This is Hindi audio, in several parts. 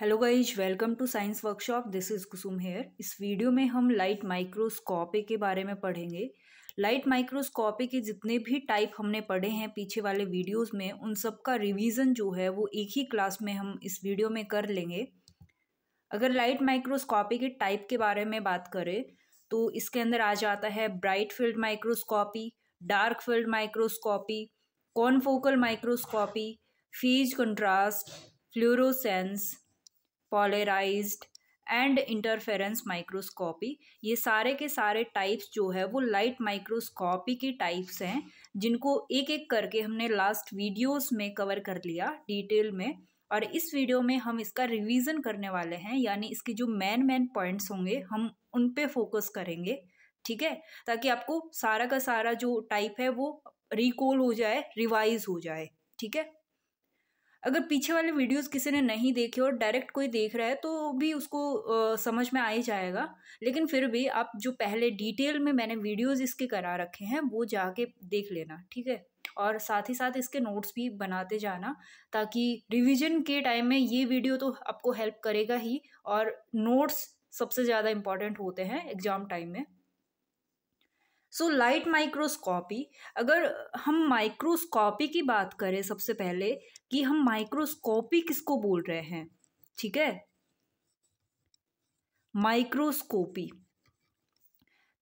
Hello guys welcome to science workshop this is Kusum here इस वीडियो में हम लाइट माइक्रोस्कोपी के बारे में पढ़ेंगे लाइट माइक्रोस्कोपी के जितने भी टाइप हमने पढ़े हैं पीछे वाले वीडियोस में उन सब का रिवीजन जो है वो एक ही क्लास में हम इस वीडियो में कर लेंगे अगर लाइट माइक्रोस्कोपी के टाइप के बारे में बात करें तो इसके अंदर आ जाता है bright field microscopy dark field microscopy confocal microscopy phase contrast fluorescence polarized and interference microscopy ये सारे के सारे टाइप्स जो है वो लाइट माइक्रोस्कोपी के टाइप्स हैं जिनको एक एक करके हमने लास्ट वीडियोस में कवर कर लिया डिटेल में और इस वीडियो में हम इसका रिवीजन करने वाले हैं यानी इसके जो मेन मेन पॉइंट्स होंगे हम उन पे फोकस करेंगे ठीक है ताकि आपको सारा का सारा जो टाइप है वो रिकॉल हो जाए रिवाइज हो जाए ठीक है अगर पीछे वाले वीडियोस किसी ने नहीं देखे और डायरेक्ट कोई देख रहा है तो भी उसको आ, समझ में आ ही जाएगा लेकिन फिर भी आप जो पहले डिटेल में मैंने वीडियोस इसके करा रखे हैं वो जाके देख लेना ठीक है और साथ ही साथ इसके नोट्स भी बनाते जाना ताकि रिविज़न के टाइम में ये वीडियो तो आपको हेल्प करेगा ही और नोट्स सबसे ज़्यादा इम्पॉर्टेंट होते हैं एग्ज़ाम टाइम में सो लाइट माइक्रोस्कोपी अगर हम माइक्रोस्कोपी की बात करें सबसे पहले कि हम माइक्रोस्कोपी किसको बोल रहे हैं ठीक है माइक्रोस्कोपी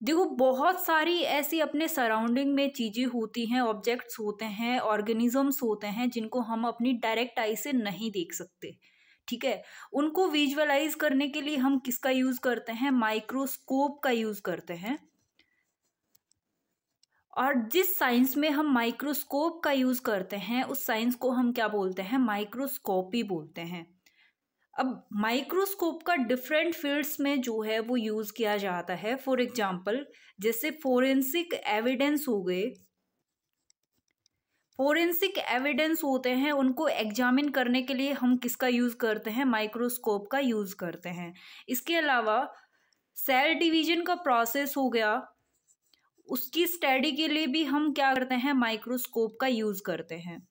देखो बहुत सारी ऐसी अपने सराउंडिंग में चीज़ें होती हैं ऑब्जेक्ट्स होते हैं ऑर्गेनिजम्स होते हैं जिनको हम अपनी डायरेक्ट आई से नहीं देख सकते ठीक है उनको विजुअलाइज करने के लिए हम किसका यूज़ करते हैं माइक्रोस्कोप का यूज़ करते हैं और जिस साइंस में हम माइक्रोस्कोप का यूज़ करते हैं उस साइंस को हम क्या बोलते हैं माइक्रोस्कोपी बोलते हैं अब माइक्रोस्कोप का डिफरेंट फील्ड्स में जो है वो यूज़ किया जाता है फॉर एग्जांपल जैसे फोरेंसिक एविडेंस हो गए फोरेंसिक एविडेंस होते हैं उनको एग्जामिन करने के लिए हम किसका यूज़ करते हैं माइक्रोस्कोप का यूज़ करते हैं इसके अलावा सेल डिवीजन का प्रोसेस हो गया उसकी स्टडी के लिए भी हम क्या करते हैं माइक्रोस्कोप का यूज़ करते हैं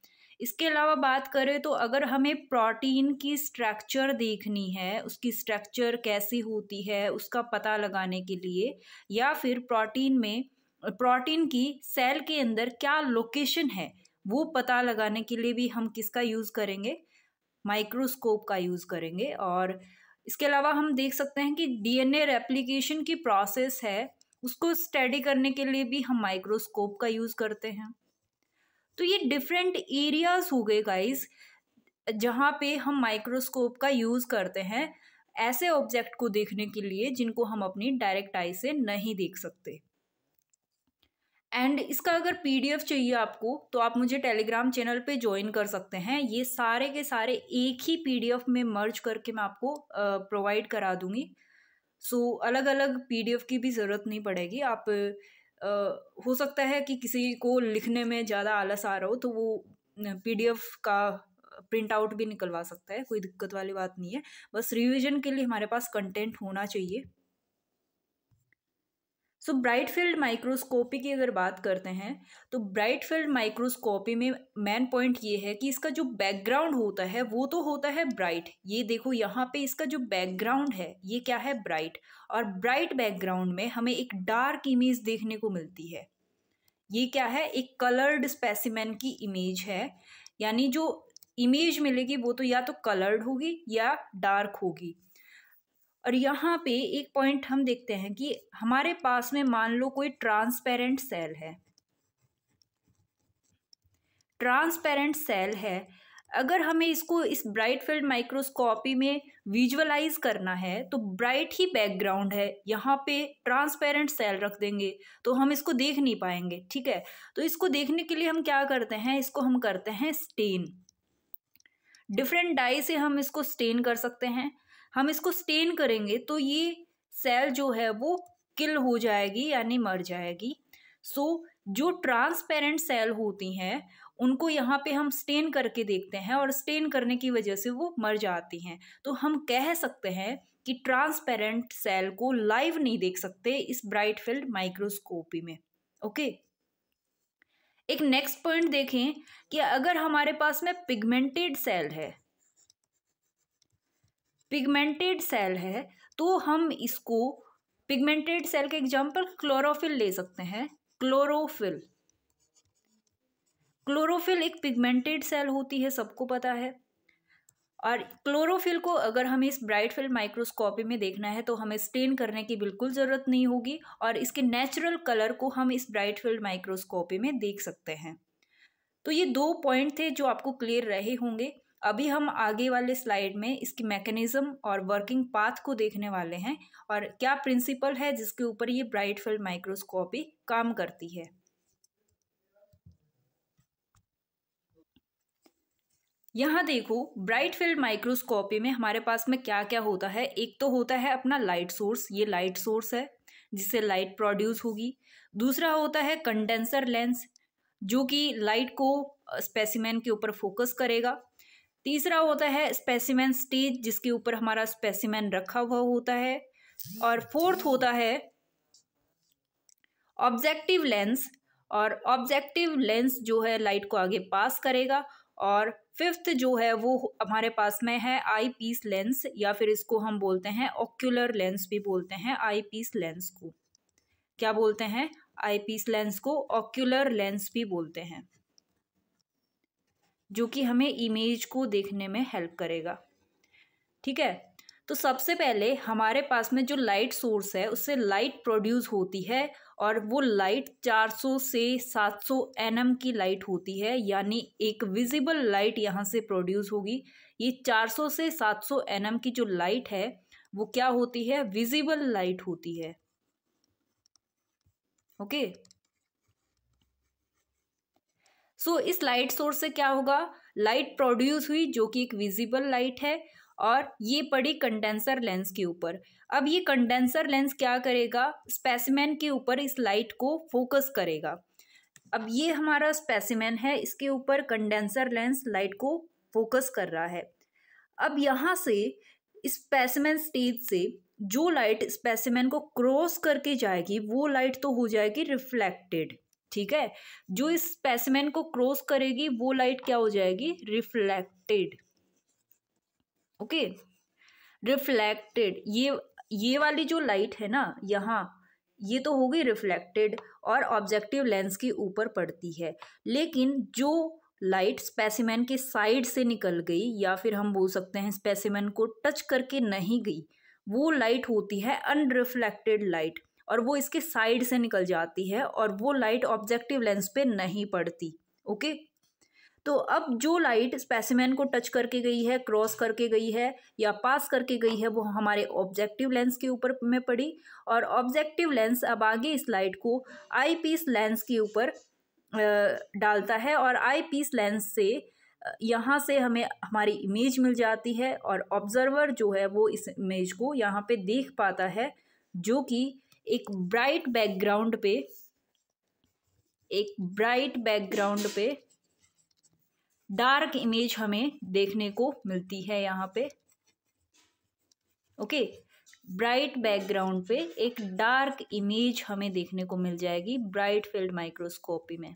इसके अलावा बात करें तो अगर हमें प्रोटीन की स्ट्रक्चर देखनी है उसकी स्ट्रक्चर कैसी होती है उसका पता लगाने के लिए या फिर प्रोटीन में प्रोटीन की सेल के अंदर क्या लोकेशन है वो पता लगाने के लिए भी हम किसका यूज़ करेंगे माइक्रोस्कोप का यूज़ करेंगे और इसके अलावा हम देख सकते हैं कि डीएनए रेप्लिकेशन की प्रोसेस है उसको स्टडी करने के लिए भी हम माइक्रोस्कोप का यूज़ करते हैं तो ये डिफरेंट एरियाज हो गए गाइस जहाँ पे हम माइक्रोस्कोप का यूज़ करते हैं ऐसे ऑब्जेक्ट को देखने के लिए जिनको हम अपनी डायरेक्ट आई से नहीं देख सकते एंड इसका अगर पीडीएफ चाहिए आपको तो आप मुझे टेलीग्राम चैनल पे ज्वाइन कर सकते हैं ये सारे के सारे एक ही पीडीएफ में मर्ज करके मैं आपको प्रोवाइड करा दूंगी सो so, अलग अलग पी की भी ज़रूरत नहीं पड़ेगी आप आ, हो सकता है कि किसी को लिखने में ज़्यादा आलस आ रहा हो तो वो पी का प्रिंट आउट भी निकलवा सकता है कोई दिक्कत वाली बात नहीं है बस रिवीजन के लिए हमारे पास कंटेंट होना चाहिए सो ब्राइट फील्ड माइक्रोस्कोपी की अगर बात करते हैं तो ब्राइट फील्ड माइक्रोस्कोपी में मेन पॉइंट ये है कि इसका जो बैकग्राउंड होता है वो तो होता है ब्राइट ये देखो यहाँ पे इसका जो बैकग्राउंड है ये क्या है ब्राइट और ब्राइट बैकग्राउंड में हमें एक डार्क इमेज देखने को मिलती है ये क्या है एक कलर्ड स्पेसिमेन की इमेज है यानी जो इमेज मिलेगी वो तो या तो कलर्ड होगी या डार्क होगी और यहाँ पे एक पॉइंट हम देखते हैं कि हमारे पास में मान लो कोई ट्रांसपेरेंट सेल है ट्रांसपेरेंट सेल है अगर हमें इसको इस ब्राइट फील्ड माइक्रोस्कोपी में विजुअलाइज करना है तो ब्राइट ही बैकग्राउंड है यहाँ पे ट्रांसपेरेंट सेल रख देंगे तो हम इसको देख नहीं पाएंगे ठीक है तो इसको देखने के लिए हम क्या करते हैं इसको हम करते हैं स्टेन डिफरेंट डाई से हम इसको स्टेन कर सकते हैं हम इसको स्टेन करेंगे तो ये सेल जो है वो किल हो जाएगी यानी मर जाएगी सो so, जो ट्रांसपेरेंट सेल होती हैं उनको यहाँ पे हम स्टेन करके देखते हैं और स्टेन करने की वजह से वो मर जाती हैं तो हम कह सकते हैं कि ट्रांसपेरेंट सेल को लाइव नहीं देख सकते इस ब्राइट फील्ड माइक्रोस्कोपी में ओके एक नेक्स्ट पॉइंट देखें कि अगर हमारे पास में पिगमेंटेड सेल है पिगमेंटेड सेल है तो हम इसको पिगमेंटेड सेल के एग्जाम्पल क्लोरोफिल ले सकते हैं क्लोरोफिल क्लोरोफिल एक पिगमेंटेड सेल होती है सबको पता है और क्लोरोफिल को अगर हमें इस ब्राइट फिल्म माइक्रोस्कोपी में देखना है तो हमें स्टेन करने की बिल्कुल ज़रूरत नहीं होगी और इसके नेचुरल कलर को हम इस ब्राइट फिल्ड माइक्रोस्कोपी में देख सकते हैं तो ये दो पॉइंट थे जो आपको क्लियर रहे होंगे अभी हम आगे वाले स्लाइड में इसकी मैकेनिज़्म और वर्किंग पाथ को देखने वाले हैं और क्या प्रिंसिपल है जिसके ऊपर ये ब्राइट फील्ड माइक्रोस्कोपी काम करती है यहाँ देखो ब्राइट फील्ड माइक्रोस्कोपी में हमारे पास में क्या क्या होता है एक तो होता है अपना लाइट सोर्स ये लाइट सोर्स है जिससे लाइट प्रोड्यूस होगी दूसरा होता है कंडेंसर लेंस जो कि लाइट को स्पेसिमेन के ऊपर फोकस करेगा तीसरा होता है स्पेसिमैन स्टेज जिसके ऊपर हमारा स्पेसिमैन रखा हुआ होता है और फोर्थ होता है ऑब्जेक्टिव लेंस और ऑब्जेक्टिव लेंस जो है लाइट को आगे पास करेगा और फिफ्थ जो है वो हमारे पास में है आई पीस लेंस या फिर इसको हम बोलते हैं ऑक्यूलर लेंस भी बोलते हैं आई पीस लेंस को क्या बोलते हैं आई पीस लेंस को ऑक्यूलर लेंस भी बोलते हैं जो कि हमें इमेज को देखने में हेल्प करेगा ठीक है तो सबसे पहले हमारे पास में जो लाइट सोर्स है उससे लाइट प्रोड्यूस होती है और वो लाइट 400 से 700 सौ की लाइट होती है यानी एक विजिबल लाइट यहाँ से प्रोड्यूस होगी ये 400 से 700 सौ की जो लाइट है वो क्या होती है विजिबल लाइट होती है ओके okay? सो so, इस लाइट सोर्स से क्या होगा लाइट प्रोड्यूस हुई जो कि एक विजिबल लाइट है और ये पड़ी कंडेंसर लेंस के ऊपर अब ये कंडेंसर लेंस क्या करेगा स्पेसिमैन के ऊपर इस लाइट को फोकस करेगा अब ये हमारा स्पेसिमैन है इसके ऊपर कंडेंसर लेंस लाइट को फोकस कर रहा है अब यहाँ से स्पेसिमैन स्टेज से जो लाइट स्पेसिमैन को क्रॉस करके जाएगी वो लाइट तो हो जाएगी रिफ्लेक्टेड ठीक है जो इस स्पेसिमेन को क्रॉस करेगी वो लाइट क्या हो जाएगी रिफ्लेक्टेड ओके रिफ्लेक्टेड ये ये वाली जो लाइट है ना यहाँ ये तो होगी रिफ्लेक्टेड और ऑब्जेक्टिव लेंस के ऊपर पड़ती है लेकिन जो लाइट स्पेसिमेन के साइड से निकल गई या फिर हम बोल सकते हैं स्पेसिमेन को टच करके नहीं गई वो लाइट होती है अनरिफ्लेक्टेड लाइट और वो इसके साइड से निकल जाती है और वो लाइट ऑब्जेक्टिव लेंस पे नहीं पड़ती ओके तो अब जो लाइट स्पेसिमैन को टच करके गई है क्रॉस करके गई है या पास करके गई है वो हमारे ऑब्जेक्टिव लेंस के ऊपर में पड़ी और ऑब्जेक्टिव लेंस अब आगे इस लाइट को आई पीस लेंस के ऊपर डालता है और आई पीस लेंस से यहाँ से हमें हमारी इमेज मिल जाती है और ऑब्जर्वर जो है वो इस इमेज को यहाँ पे देख पाता है जो कि एक ब्राइट बैकग्राउंड पे एक ब्राइट बैकग्राउंड पे डार्क इमेज हमें देखने को मिलती है यहाँ पे ओके ब्राइट बैकग्राउंड पे एक डार्क इमेज हमें देखने को मिल जाएगी ब्राइट फील्ड माइक्रोस्कोपी में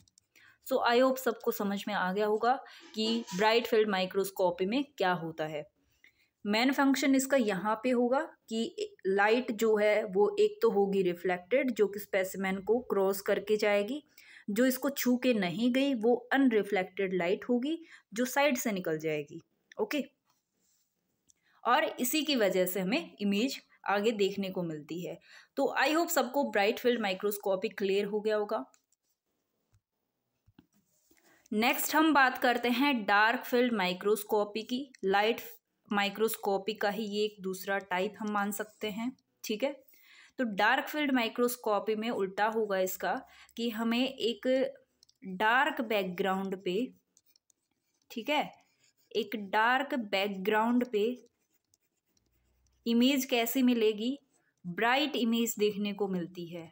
सो आई होप सबको समझ में आ गया होगा कि ब्राइट फील्ड माइक्रोस्कोपी में क्या होता है मेन फंक्शन इसका यहाँ पे होगा कि लाइट जो है वो एक तो होगी रिफ्लेक्टेड जो कि स्पेसिमेन को क्रॉस करके जाएगी जो इसको छू के नहीं गई वो अनरिफ्लेक्टेड लाइट होगी जो साइड से निकल जाएगी ओके और इसी की वजह से हमें इमेज आगे देखने को मिलती है तो आई होप सबको ब्राइट फील्ड माइक्रोस्कोपिक क्लियर हो गया होगा नेक्स्ट हम बात करते हैं डार्क फील्ड माइक्रोस्कोपी की लाइट माइक्रोस्कोपी का ही ये एक दूसरा टाइप हम मान सकते हैं ठीक है तो डार्क फील्ड माइक्रोस्कोपी में उल्टा होगा इसका कि हमें एक डार्क बैकग्राउंड पे ठीक है एक डार्क बैकग्राउंड पे इमेज कैसी मिलेगी ब्राइट इमेज देखने को मिलती है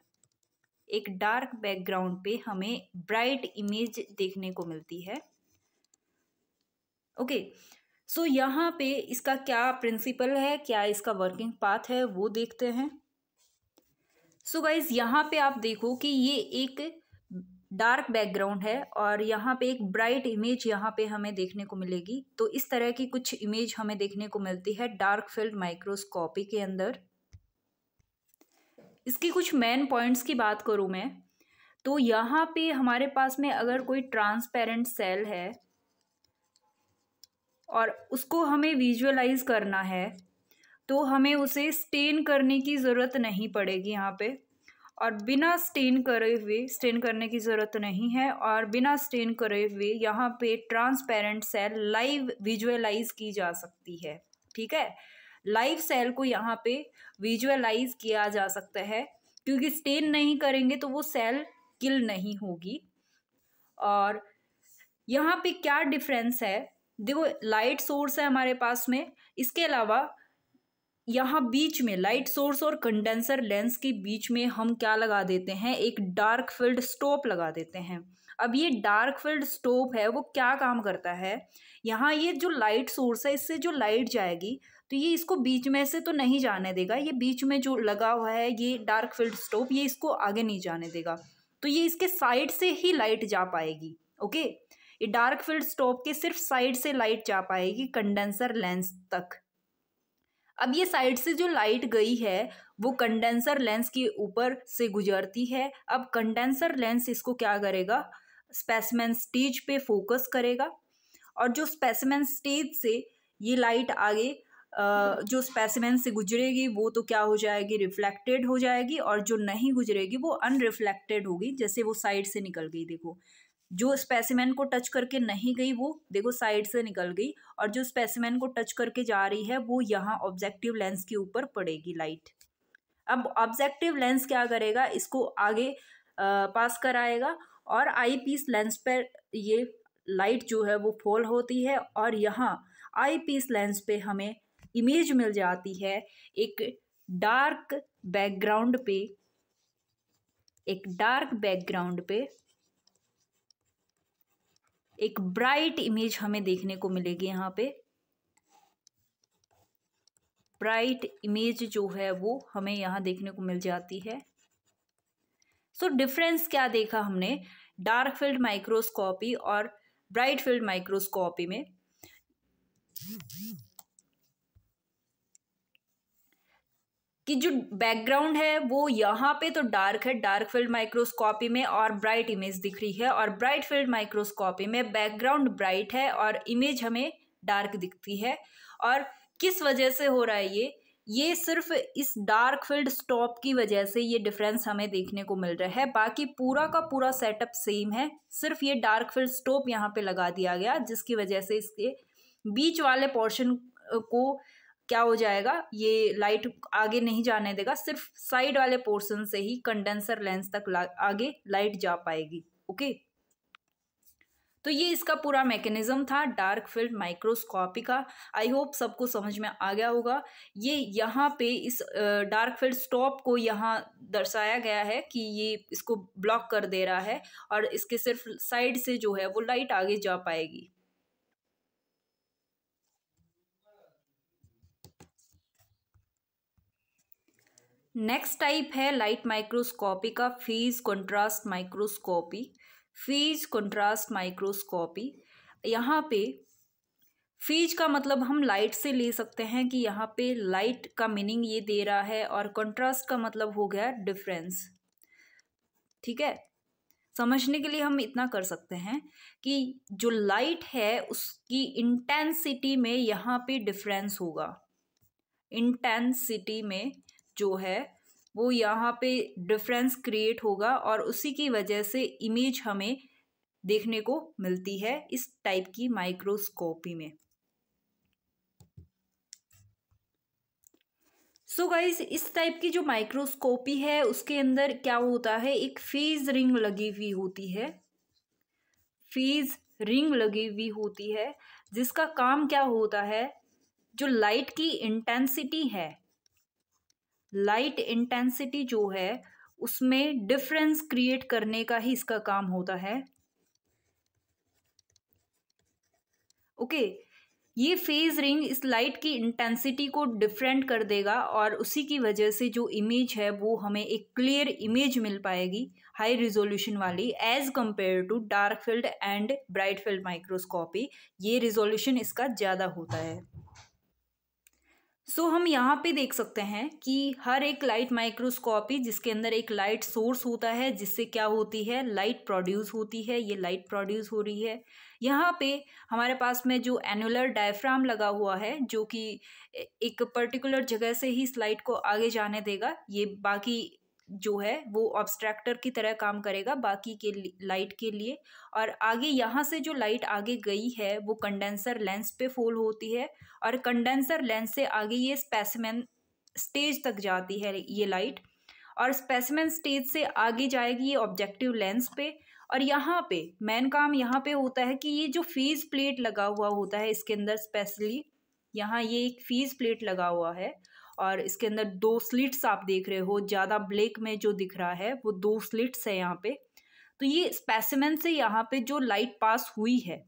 एक डार्क बैकग्राउंड पे हमें ब्राइट इमेज देखने को मिलती है ओके okay, सो so, यहाँ पे इसका क्या प्रिंसिपल है क्या इसका वर्किंग पाथ है वो देखते हैं सो गाइज यहाँ पे आप देखो कि ये एक डार्क बैकग्राउंड है और यहाँ पे एक ब्राइट इमेज यहाँ पे हमें देखने को मिलेगी तो इस तरह की कुछ इमेज हमें देखने को मिलती है डार्क फील्ड माइक्रोस्कोपी के अंदर इसकी कुछ मेन पॉइंट्स की बात करूँ मैं तो यहाँ पे हमारे पास में अगर कोई ट्रांसपेरेंट सेल है और उसको हमें विजुअलाइज करना है तो हमें उसे स्टेन करने की ज़रूरत नहीं पड़ेगी यहाँ पे और बिना स्टेन करे हुए स्टेन करने की ज़रूरत नहीं है और बिना स्टेन करे हुए यहाँ पे ट्रांसपेरेंट सेल लाइव विजुअलाइज की जा सकती है ठीक है लाइव सेल को यहाँ पे विजुअलाइज किया जा सकता है क्योंकि स्टेन नहीं करेंगे तो वो सेल किल नहीं होगी और यहाँ पे क्या डिफरेंस है देखो लाइट सोर्स है हमारे पास में इसके अलावा यहाँ बीच में लाइट सोर्स और कंडेंसर लेंस के बीच में हम क्या लगा देते हैं एक डार्क फील्ड स्टोप लगा देते हैं अब ये डार्क फील्ड स्टोप है वो क्या काम करता है यहाँ ये जो लाइट सोर्स है इससे जो लाइट जाएगी तो ये इसको बीच में से तो नहीं जाने देगा ये बीच में जो लगा हुआ है ये डार्क फील्ड स्टोप ये इसको आगे नहीं जाने देगा तो ये इसके साइड से ही लाइट जा पाएगी ओके ये डार्क फील्ड स्टॉप के सिर्फ साइड से लाइट जा पाएगी कंडेंसर लेंस तक अब ये साइड से जो लाइट गई है वो कंडेंसर लेंस के ऊपर से गुजरती है अब कंडेंसर लेंस इसको क्या करेगा स्पेसमैन स्टेज पे फोकस करेगा और जो स्पेसमैन स्टेज से ये लाइट आगे जो स्पेसिमेन से गुजरेगी वो तो क्या हो जाएगी रिफ्लेक्टेड हो जाएगी और जो नहीं गुजरेगी वो अनरिफ्लेक्टेड होगी जैसे वो साइड से निकल गई देखो जो स्पेसिमैन को टच करके नहीं गई वो देखो साइड से निकल गई और जो स्पेसिमैन को टच करके जा रही है वो यहाँ ऑब्जेक्टिव लेंस के ऊपर पड़ेगी लाइट अब ऑब्जेक्टिव लेंस क्या करेगा इसको आगे आ, पास कराएगा और आई पीस लेंस पर ये लाइट जो है वो फॉल होती है और यहाँ आई पीस लेंस पे हमें इमेज मिल जाती है एक डार्क बैकग्राउंड पे एक डार्क बैकग्राउंड पे एक ब्राइट इमेज हमें देखने को मिलेगी यहाँ पे ब्राइट इमेज जो है वो हमें यहाँ देखने को मिल जाती है सो so, डिफरेंस क्या देखा हमने डार्क फील्ड माइक्रोस्कोपी और ब्राइट फील्ड माइक्रोस्कोपी में कि जो बैकग्राउंड है वो यहाँ पे तो डार्क है डार्क फील्ड माइक्रोस्कोपी में और ब्राइट इमेज दिख रही है और ब्राइट फील्ड माइक्रोस्कोपी में बैकग्राउंड ब्राइट है और इमेज हमें डार्क दिखती है और किस वजह से हो रहा है ये ये सिर्फ इस डार्क फील्ड स्टॉप की वजह से ये डिफरेंस हमें देखने को मिल रहा है बाकी पूरा का पूरा सेटअप सेम है सिर्फ ये डार्क फील्ड स्टॉप यहाँ पे लगा दिया गया जिसकी वजह से इसके बीच वाले पोर्शन को क्या हो जाएगा ये लाइट आगे नहीं जाने देगा सिर्फ साइड वाले पोर्शन से ही कंडेंसर लेंस तक आगे लाइट जा पाएगी ओके तो ये इसका पूरा मैकेनिज्म था डार्क फील्ड माइक्रोस्कोपी का आई होप सबको समझ में आ गया होगा ये यहाँ पे इस डार्क फील्ड स्टॉप को यहाँ दर्शाया गया है कि ये इसको ब्लॉक कर दे रहा है और इसके सिर्फ साइड से जो है वो लाइट आगे जा पाएगी नेक्स्ट टाइप है लाइट माइक्रोस्कोपी का phase contrast microscopy phase contrast microscopy यहाँ पे फीज का मतलब हम लाइट से ले सकते हैं कि यहाँ पे लाइट का मीनिंग ये दे रहा है और कंट्रास्ट का मतलब हो गया डिफरेंस ठीक है समझने के लिए हम इतना कर सकते हैं कि जो लाइट है उसकी इंटेंसिटी में यहाँ पे डिफरेंस होगा इंटेंसिटी में जो है वो यहाँ पे डिफरेंस क्रिएट होगा और उसी की वजह से इमेज हमें देखने को मिलती है इस टाइप की माइक्रोस्कोपी में सो so गाइज इस टाइप की जो माइक्रोस्कोपी है उसके अंदर क्या होता है एक फेज रिंग लगी हुई होती है फेज रिंग लगी हुई होती है जिसका काम क्या होता है जो लाइट की इंटेंसिटी है लाइट इंटेंसिटी जो है उसमें डिफरेंस क्रिएट करने का ही इसका काम होता है ओके okay, ये फेज रिंग इस लाइट की इंटेंसिटी को डिफरेंट कर देगा और उसी की वजह से जो इमेज है वो हमें एक क्लियर इमेज मिल पाएगी हाई रिजोल्यूशन वाली as compared to dark field and bright field microscopy ये रिजोल्यूशन इसका ज़्यादा होता है सो so, हम यहाँ पे देख सकते हैं कि हर एक लाइट माइक्रोस्कोपी जिसके अंदर एक लाइट सोर्स होता है जिससे क्या होती है लाइट प्रोड्यूस होती है ये लाइट प्रोड्यूस हो रही है यहाँ पे हमारे पास में जो एनुलर डायफ्राम लगा हुआ है जो कि एक पर्टिकुलर जगह से ही इस लाइट को आगे जाने देगा ये बाकी जो है वो ऑब्स्ट्रैक्टर की तरह काम करेगा बाकी के लाइट के लिए और आगे यहाँ से जो लाइट आगे गई है वो कंडेंसर लेंस पे फोल होती है और कंडेंसर लेंस से आगे ये स्पेसमैन स्टेज तक जाती है ये लाइट और स्पेसमैन स्टेज से आगे जाएगी ये ऑब्जेक्टिव लेंस पे और यहाँ पे मेन काम यहाँ पे होता है कि ये जो फीस प्लेट लगा हुआ होता है इसके अंदर स्पेशली यहाँ ये एक फीस प्लेट लगा हुआ है और इसके अंदर दो स्लिट्स आप देख रहे हो ज़्यादा ब्लैक में जो दिख रहा है वो दो स्लिट्स है यहाँ पे तो ये स्पेसिमेन से यहाँ पे जो लाइट पास हुई है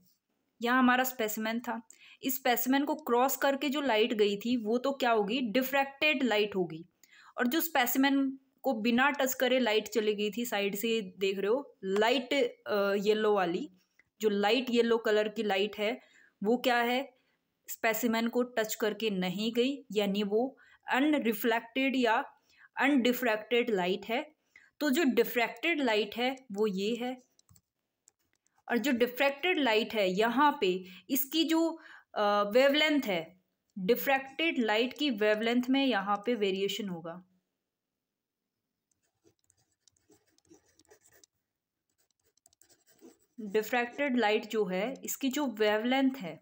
यहाँ हमारा स्पेसिमेन था इस स्पेसिमेन को क्रॉस करके जो लाइट गई थी वो तो क्या होगी डिफ्रैक्टेड लाइट होगी और जो स्पेसिमेन को बिना टच करे लाइट चली गई थी साइड से देख रहे हो लाइट येलो वाली जो लाइट येलो कलर की लाइट है वो क्या है स्पेसिमेन को टच करके नहीं गई यानी वो अनरिफ्लेक्टेड या अनडिफ्रैक्टेड लाइट है तो जो डिफ्रैक्टेड लाइट है वो ये है और जो डिफ्रैक्टेड लाइट है यहाँ पे इसकी जो वेवलेंथ है डिफ्रैक्टेड लाइट की वेवलेंथ में यहाँ पे वेरिएशन होगा डिफ्रैक्टेड लाइट जो है इसकी जो वेवलेंथ है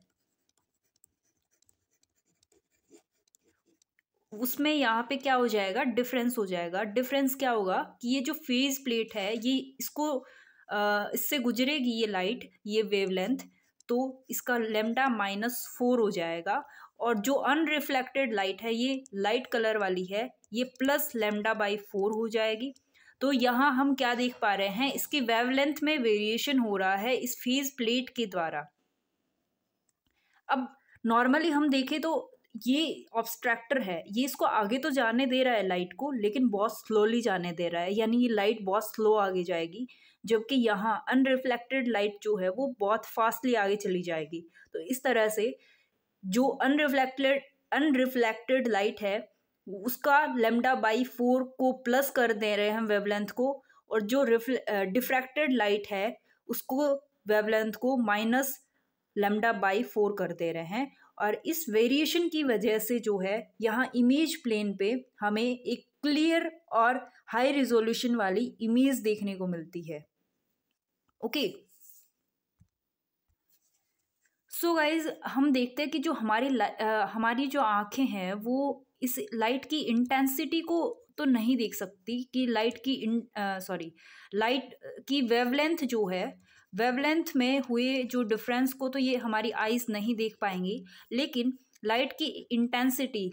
उसमें यहाँ पे क्या हो जाएगा डिफरेंस हो जाएगा डिफरेंस क्या होगा कि ये जो फेज प्लेट है ये इसको इससे गुजरेगी ये लाइट ये वेवलेंथ तो इसका लेमडा माइनस फोर हो जाएगा और जो अनरिफ्लेक्टेड लाइट है ये लाइट कलर वाली है ये प्लस लेमडा बाई फोर हो जाएगी तो यहाँ हम क्या देख पा रहे हैं इसकी वेवलेंथ में वेरिएशन हो रहा है इस फेज प्लेट के द्वारा अब नॉर्मली हम देखें तो ये ऑब्स्ट्रैक्टर है ये इसको आगे तो जाने दे रहा है लाइट को लेकिन बहुत स्लोली जाने दे रहा है यानी ये लाइट बहुत स्लो आगे जाएगी जबकि यहाँ अनरिफ्लेक्टेड लाइट जो है वो बहुत फास्टली आगे चली जाएगी तो इस तरह से जो अनरिफ्लेक्टेड अनरिफ्लेक्टेड लाइट है उसका लेमडा बाई फोर को प्लस कर दे रहे हैं वेवलेंथ को और जो डिफ्रैक्टेड लाइट है उसको वेवलेंथ को माइनस लेमडा बाई फोर कर दे रहे हैं और इस वेरिएशन की वजह से जो है यहाँ इमेज प्लेन पे हमें एक क्लियर और हाई रिजोल्यूशन वाली इमेज देखने को मिलती है ओके सो गाइज हम देखते हैं कि जो हमारी आ, हमारी जो आंखें हैं वो इस लाइट की इंटेंसिटी को तो नहीं देख सकती कि लाइट की सॉरी लाइट की वेवलेंथ जो है वेवलेंथ में हुए जो डिफरेंस को तो ये हमारी आइज़ नहीं देख पाएंगी लेकिन लाइट की इंटेंसिटी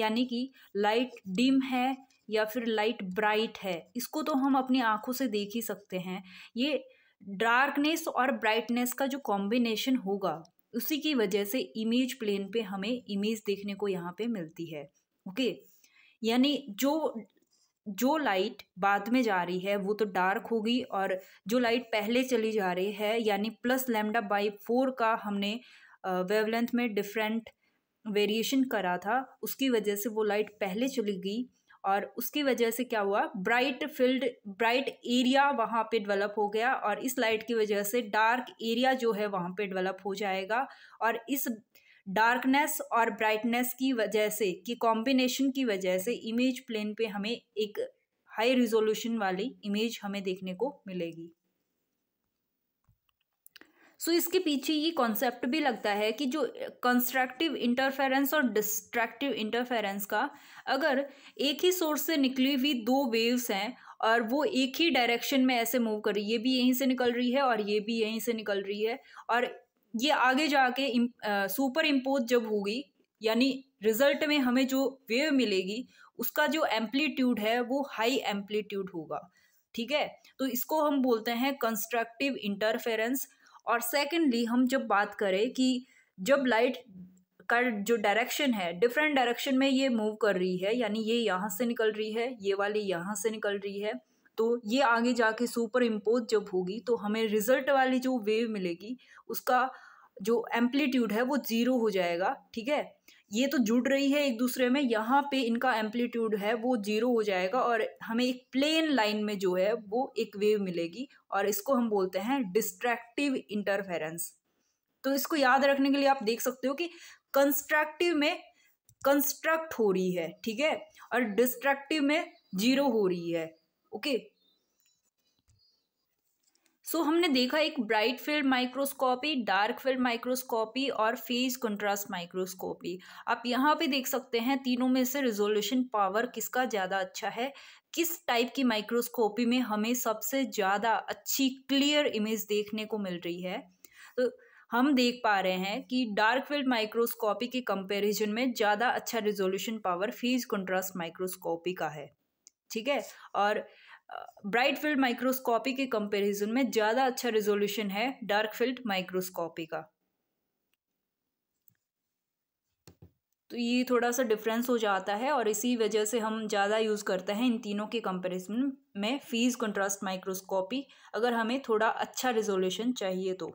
यानी कि लाइट डिम है या फिर लाइट ब्राइट है इसको तो हम अपनी आँखों से देख ही सकते हैं ये डार्कनेस और ब्राइटनेस का जो कॉम्बिनेशन होगा उसी की वजह से इमेज प्लेन पे हमें इमेज देखने को यहाँ पे मिलती है ओके यानी जो जो लाइट बाद में जा रही है वो तो डार्क होगी और जो लाइट पहले चली जा रही है यानी प्लस लेमडा बाई फोर का हमने वेवलेंथ में डिफरेंट वेरिएशन करा था उसकी वजह से वो लाइट पहले चली गई और उसकी वजह से क्या हुआ ब्राइट फील्ड ब्राइट एरिया वहाँ पे डेवलप हो गया और इस लाइट की वजह से डार्क एरिया जो है वहाँ पे डेवलप हो जाएगा और इस डार्कनेस और ब्राइटनेस की वजह से कि कॉम्बिनेशन की वजह से इमेज प्लेन पे हमें एक हाई रिजोल्यूशन वाली इमेज हमें देखने को मिलेगी सो so, इसके पीछे ये कॉन्सेप्ट भी लगता है कि जो कंस्ट्रक्टिव इंटरफेरेंस और डिस्ट्रैक्टिव इंटरफेरेंस का अगर एक ही सोर्स से निकली हुई दो वेव्स हैं और वो एक ही डायरेक्शन में ऐसे मूव कर रही है ये भी यहीं से निकल रही है और ये भी यहीं से निकल रही है और ये आगे जाके सुपर इम्पोज जब होगी यानी रिजल्ट में हमें जो वेव मिलेगी उसका जो एम्पलीट्यूड है वो हाई एम्पलीट्यूड होगा ठीक है तो इसको हम बोलते हैं कंस्ट्रक्टिव इंटरफेरेंस और सेकेंडली हम जब बात करें कि जब लाइट का जो डायरेक्शन है डिफरेंट डायरेक्शन में ये मूव कर रही है यानी ये यहाँ से निकल रही है ये वाली यहाँ से निकल रही है तो ये आगे जाके सुपर इम्पोज जब होगी तो हमें रिजल्ट वाली जो वेव मिलेगी उसका जो एम्पलीट्यूड है वो ज़ीरो हो जाएगा ठीक है ये तो जुड़ रही है एक दूसरे में यहाँ पे इनका एम्पलीट्यूड है वो ज़ीरो हो जाएगा और हमें एक प्लेन लाइन में जो है वो एक वेव मिलेगी और इसको हम बोलते हैं डिस्ट्रैक्टिव इंटरफेरेंस तो इसको याद रखने के लिए आप देख सकते हो कि कंस्ट्रक्टिव में कंस्ट्रक्ट हो रही है ठीक है और डिस्ट्रक्टिव में जीरो हो रही है ओके सो so, हमने देखा एक bright field microscopy dark field microscopy और फेज कंट्रास्ट माइक्रोस्कोपी आप यहाँ पे देख सकते हैं तीनों में से रिजोल्यूशन पावर किसका ज़्यादा अच्छा है किस टाइप की माइक्रोस्कोपी में हमें सबसे ज़्यादा अच्छी क्लियर इमेज देखने को मिल रही है तो हम देख पा रहे हैं कि डार्क फील्ड माइक्रोस्कोपी के कंपेरिजन में ज़्यादा अच्छा resolution power phase contrast microscopy का है ठीक है और ब्राइट फील्ड माइक्रोस्कोपी के कंपैरिजन में ज़्यादा अच्छा रिजोल्यूशन है डार्क फील्ड माइक्रोस्कोपी का तो ये थोड़ा सा डिफरेंस हो जाता है और इसी वजह से हम ज़्यादा यूज़ करते हैं इन तीनों के कंपैरिजन में फीस कंट्रास्ट माइक्रोस्कोपी अगर हमें थोड़ा अच्छा रिजोल्यूशन चाहिए तो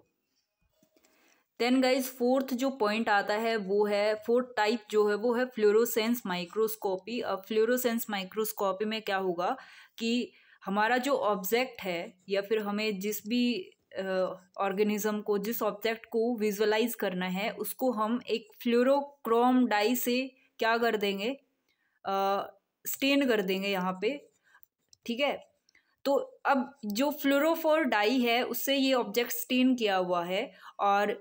देन गाइज फोर्थ जो पॉइंट आता है वो है फोर्थ टाइप जो है वो है फ्लोरोसेंस माइक्रोस्कोपी अब फ्लोरोसेंस माइक्रोस्कोपी में क्या होगा कि हमारा जो ऑब्जेक्ट है या फिर हमें जिस भी ऑर्गेनिज्म uh, को जिस ऑब्जेक्ट को विजुअलाइज करना है उसको हम एक फ्लोरोक्रोम डाई से क्या कर देंगे स्टेन uh, कर देंगे यहाँ पे ठीक है तो अब जो फ्लोरोफोर डाई है उससे ये ऑब्जेक्ट स्टेन किया हुआ है और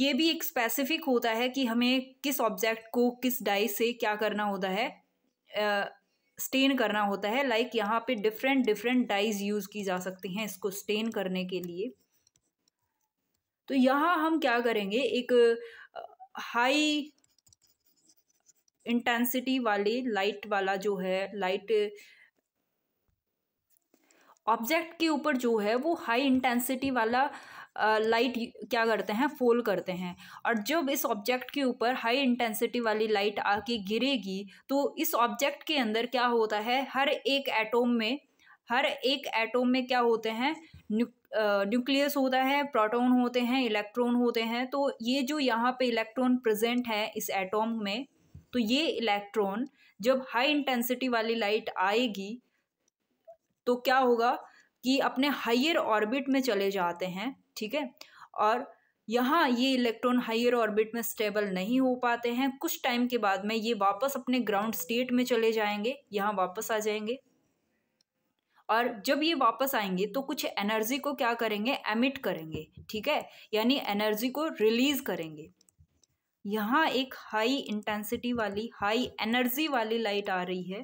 ये भी एक स्पेसिफिक होता है कि हमें किस ऑब्जेक्ट को किस डाई से क्या करना होता है uh, स्टेन करना होता है लाइक यहाँ पे डिफरेंट डिफरेंट डाइज यूज़ की जा सकती हैं इसको स्टेन करने के लिए तो यहाँ हम क्या करेंगे एक हाई इंटेंसिटी वाले लाइट वाला जो है लाइट ऑब्जेक्ट के ऊपर जो है वो हाई इंटेंसिटी वाला लाइट क्या करते हैं फोल करते हैं और जब इस ऑब्जेक्ट के ऊपर हाई इंटेंसिटी वाली लाइट आके गिरेगी तो इस ऑब्जेक्ट के अंदर क्या होता है हर एक एटोम में हर एक एटोम में क्या होते हैं न्यूक्लियस होता है प्रोटॉन होते हैं इलेक्ट्रॉन होते हैं तो ये जो यहाँ पे इलेक्ट्रॉन प्रेजेंट है इस एटोम में तो ये इलेक्ट्रॉन जब हाई इंटेंसिटी वाली लाइट आएगी तो क्या होगा कि अपने हाइयर ऑर्बिट में चले जाते हैं ठीक है और यहाँ ये इलेक्ट्रॉन हायर ऑर्बिट में स्टेबल नहीं हो पाते हैं कुछ टाइम के बाद में ये वापस अपने ग्राउंड स्टेट में चले जाएंगे यहाँ वापस आ जाएंगे और जब ये वापस आएंगे तो कुछ एनर्जी को क्या करेंगे एमिट करेंगे ठीक है यानी एनर्जी को रिलीज करेंगे यहाँ एक हाई इंटेंसिटी वाली हाई एनर्जी वाली लाइट आ रही है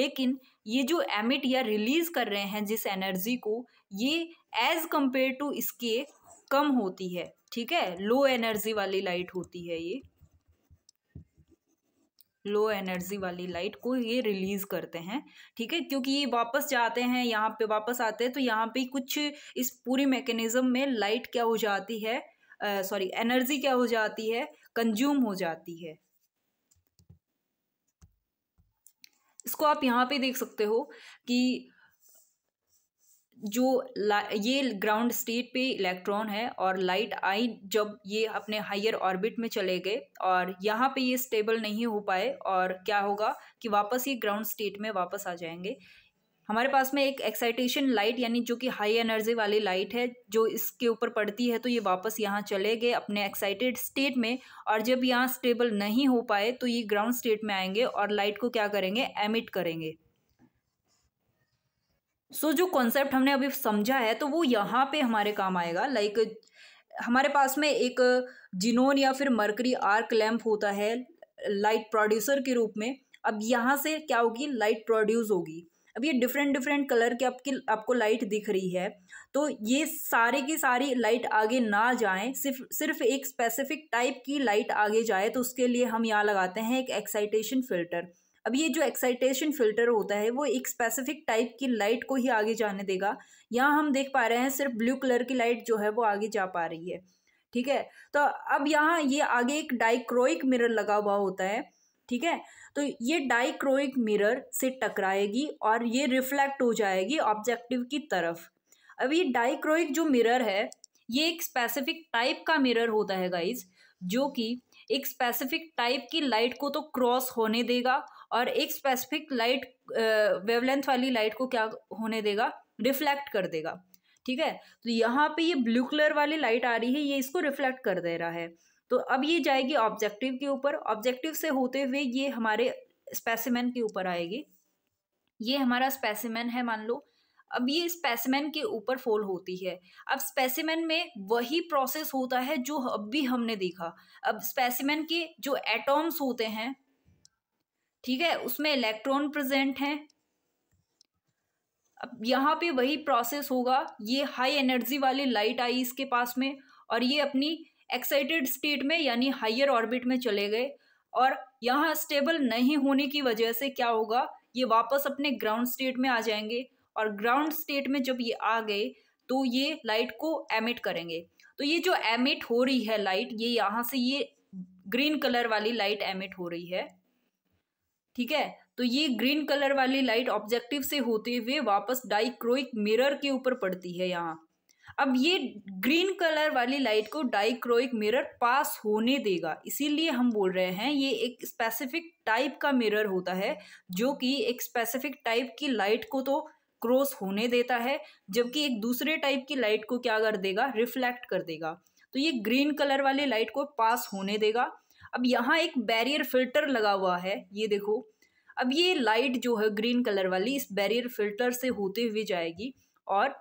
लेकिन ये जो एमिट या रिलीज कर रहे हैं जिस एनर्जी को ये एज कंपेयर टू इसके कम होती है ठीक है लो एनर्जी वाली लाइट होती है ये लो एनर्जी वाली लाइट को ये रिलीज़ करते हैं ठीक है क्योंकि ये वापस जाते हैं यहाँ पे वापस आते हैं तो यहाँ पे कुछ इस पूरी मैकेनिज़्म में लाइट क्या हो जाती है सॉरी uh, एनर्जी क्या हो जाती है कंज्यूम हो जाती है इसको आप यहाँ पे देख सकते हो कि जो ये ग्राउंड स्टेट पे इलेक्ट्रॉन है और लाइट आई जब ये अपने हायर ऑर्बिट में चले गए और यहाँ पे ये स्टेबल नहीं हो पाए और क्या होगा कि वापस ये ग्राउंड स्टेट में वापस आ जाएंगे हमारे पास में एक एक्साइटेशन लाइट यानी जो कि हाई एनर्जी वाली लाइट है जो इसके ऊपर पड़ती है तो ये वापस यहाँ चले गए अपने एक्साइटेड स्टेट में और जब यहाँ स्टेबल नहीं हो पाए तो ये ग्राउंड स्टेट में आएंगे और लाइट को क्या करेंगे एमिट करेंगे सो so, जो कॉन्सेप्ट हमने अभी समझा है तो वो यहाँ पे हमारे काम आएगा लाइक like, हमारे पास में एक जिनोन या फिर मरकरी आर्क लैम्प होता है लाइट प्रोड्यूसर के रूप में अब यहाँ से क्या होगी लाइट प्रोड्यूस होगी अब ये डिफरेंट डिफरेंट कलर के आपकी आपको लाइट दिख रही है तो ये सारे की सारी लाइट आगे ना जाए सिर्फ सिर्फ एक स्पेसिफिक टाइप की लाइट आगे जाए तो उसके लिए हम यहाँ लगाते हैं एक एक्साइटेशन फिल्टर अब ये जो एक्साइटेशन फिल्टर होता है वो एक स्पेसिफिक टाइप की लाइट को ही आगे जाने देगा यहाँ हम देख पा रहे हैं सिर्फ ब्लू कलर की लाइट जो है वो आगे जा पा रही है ठीक है तो अब यहाँ ये आगे एक डाइक्रोइक मिरर लगा हुआ होता है ठीक है तो ये डाइक्रोइक मिरर से टकराएगी और ये रिफ्लेक्ट हो जाएगी ऑब्जेक्टिव की तरफ अब ये डाइक्रोइक जो मिरर है ये एक स्पेसिफिक टाइप का मिरर होता है गाइज जो कि एक स्पेसिफिक टाइप की लाइट को तो क्रॉस होने देगा और एक स्पेसिफिक लाइट वेवलेंथ वाली लाइट को क्या होने देगा रिफ्लेक्ट कर देगा ठीक है तो यहाँ पे ये ब्लू कलर वाली लाइट आ रही है ये इसको रिफ्लेक्ट कर दे रहा है तो अब ये जाएगी ऑब्जेक्टिव के ऊपर ऑब्जेक्टिव से होते हुए ये हमारे स्पेसिमेन के ऊपर आएगी ये हमारा स्पेसिमेन है मान लो अब ये स्पेसिमेन के ऊपर फोल होती है अब स्पेसिमेन में वही प्रोसेस होता है जो अब भी हमने देखा अब स्पेसिमेन के जो एटॉम्स होते हैं ठीक है उसमें इलेक्ट्रॉन प्रेजेंट हैं अब यहाँ पे वही प्रोसेस होगा ये हाई एनर्जी वाली लाइट आई इसके पास में और ये अपनी एक्साइटेड स्टेट में यानी हाइयर ऑर्बिट में चले गए और यहाँ स्टेबल नहीं होने की वजह से क्या होगा ये वापस अपने ग्राउंड स्टेट में आ जाएंगे और ग्राउंड स्टेट में जब ये आ गए तो ये लाइट को एमिट करेंगे तो ये जो एमिट हो रही है लाइट ये यहाँ से ये ग्रीन कलर वाली लाइट एमिट हो रही है ठीक है तो ये ग्रीन कलर वाली लाइट ऑब्जेक्टिव से होते हुए वापस डाइक्रोइक मिरर के ऊपर पड़ती है यहाँ अब ये ग्रीन कलर वाली लाइट को डाइक्रोइक मिरर पास होने देगा इसीलिए हम बोल रहे हैं ये एक स्पेसिफिक टाइप का मिरर होता है जो कि एक स्पेसिफिक टाइप की लाइट को तो क्रॉस होने देता है जबकि एक दूसरे टाइप की लाइट को क्या कर देगा रिफ्लेक्ट कर देगा तो ये ग्रीन कलर वाली लाइट को पास होने देगा अब यहाँ एक बैरियर फिल्टर लगा हुआ है ये देखो अब ये लाइट जो है ग्रीन कलर वाली इस बैरियर फिल्टर से होते हुए जाएगी और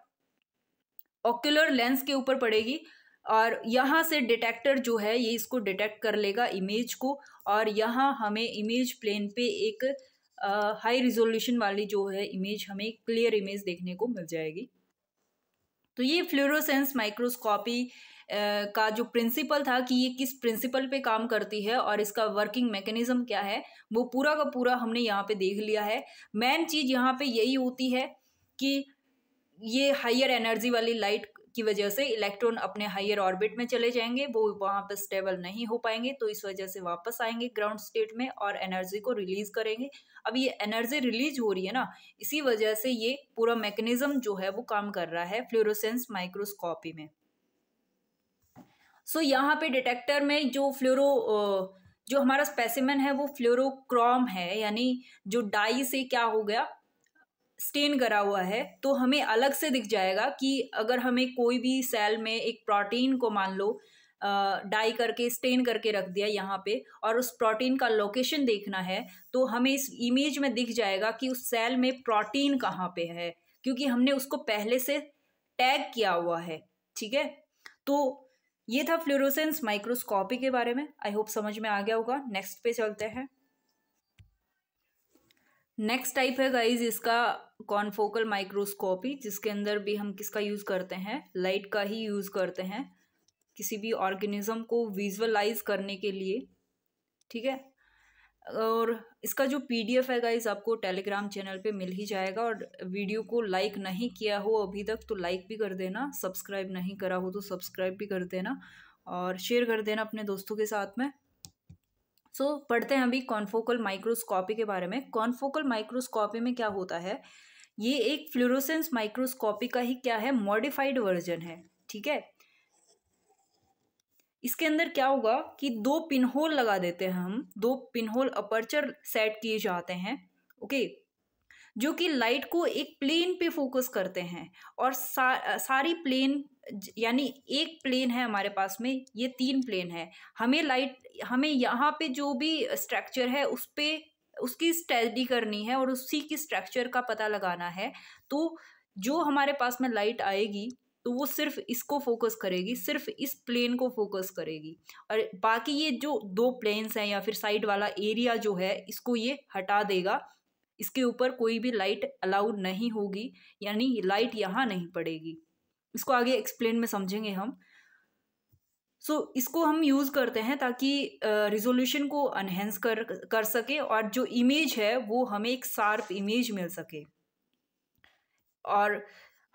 ऑक्यूलर लेंस के ऊपर पड़ेगी और यहाँ से डिटेक्टर जो है ये इसको डिटेक्ट कर लेगा इमेज को और यहाँ हमें इमेज प्लेन पे एक हाई रिजोल्यूशन वाली जो है इमेज हमें क्लियर इमेज देखने को मिल जाएगी तो ये फ्लोरोसेंस माइक्रोस्कोपी का जो प्रिंसिपल था कि ये किस प्रिंसिपल पे काम करती है और इसका वर्किंग मैकेनिज्म क्या है वो पूरा का पूरा हमने यहाँ पे देख लिया है मेन चीज़ यहाँ पे यही होती है कि ये हायर एनर्जी वाली लाइट की वजह से इलेक्ट्रॉन अपने हायर ऑर्बिट में चले जाएंगे वो वहाँ पर स्टेबल नहीं हो पाएंगे तो इस वजह से वापस आएंगे ग्राउंड स्टेट में और एनर्जी को रिलीज करेंगे अब ये एनर्जी रिलीज हो रही है ना इसी वजह से ये पूरा मैकेनिज्म जो है वो काम कर रहा है फ्लोरोसेंस माइक्रोस्कोपी में सो so, यहाँ पे डिटेक्टर में जो फ्लोरो जो हमारा स्पेसिमन है वो फ्लोरोक्रॉम है यानी जो डाई से क्या हो गया स्टेन करा हुआ है तो हमें अलग से दिख जाएगा कि अगर हमें कोई भी सेल में एक प्रोटीन को मान लो डाई करके स्टेन करके रख दिया यहाँ पे और उस प्रोटीन का लोकेशन देखना है तो हमें इस इमेज में दिख जाएगा कि उस सेल में प्रोटीन कहाँ पे है क्योंकि हमने उसको पहले से टैग किया हुआ है ठीक है तो ये था फ्लोरोसेंस माइक्रोस्कोपी के बारे में आई होप समझ में आ गया होगा नेक्स्ट पे चलते हैं नेक्स्ट टाइप है गाइज इसका कॉनफोकल माइक्रोस्कोपी जिसके अंदर भी हम किसका यूज़ करते हैं लाइट का ही यूज़ करते हैं किसी भी ऑर्गेनिज्म को विजुअलाइज करने के लिए ठीक है और इसका जो पीडीएफ है गाइज आपको टेलीग्राम चैनल पे मिल ही जाएगा और वीडियो को लाइक नहीं किया हो अभी तक तो लाइक भी कर देना सब्सक्राइब नहीं करा हो तो सब्सक्राइब भी कर देना और शेयर कर देना अपने दोस्तों के साथ में सो so, पढ़ते हैं अभी कॉन्फोकल माइक्रोस्कॉपी के बारे में कॉन्फोकल माइक्रोस्कॉपी में क्या होता है ये एक फ्लोरोसेंस माइक्रोस्कॉपी का ही क्या है मॉडिफाइड वर्जन है ठीक है इसके अंदर क्या होगा कि दो पिन होल लगा देते हैं हम दो पिन होल अपर्चर सेट किए जाते हैं ओके जो कि लाइट को एक प्लेन पे फोकस करते हैं और सा, सारी प्लेन यानी एक प्लेन है हमारे पास में ये तीन प्लेन है हमें लाइट हमें यहाँ पे जो भी स्ट्रक्चर है उस पर उसकी स्टडी करनी है और उसी की स्ट्रक्चर का पता लगाना है तो जो हमारे पास में लाइट आएगी तो वो सिर्फ इसको फोकस करेगी सिर्फ इस प्लेन को फोकस करेगी और बाकी ये जो दो प्लेन्स हैं या फिर साइड वाला एरिया जो है इसको ये हटा देगा इसके ऊपर कोई भी लाइट अलाउड नहीं होगी यानी लाइट यहाँ नहीं पड़ेगी इसको आगे एक्सप्लेन में समझेंगे हम सो so, इसको हम यूज़ करते हैं ताकि रिजोल्यूशन uh, को अनहेंस कर कर सके और जो इमेज है वो हमें एक शार्प इमेज मिल सके और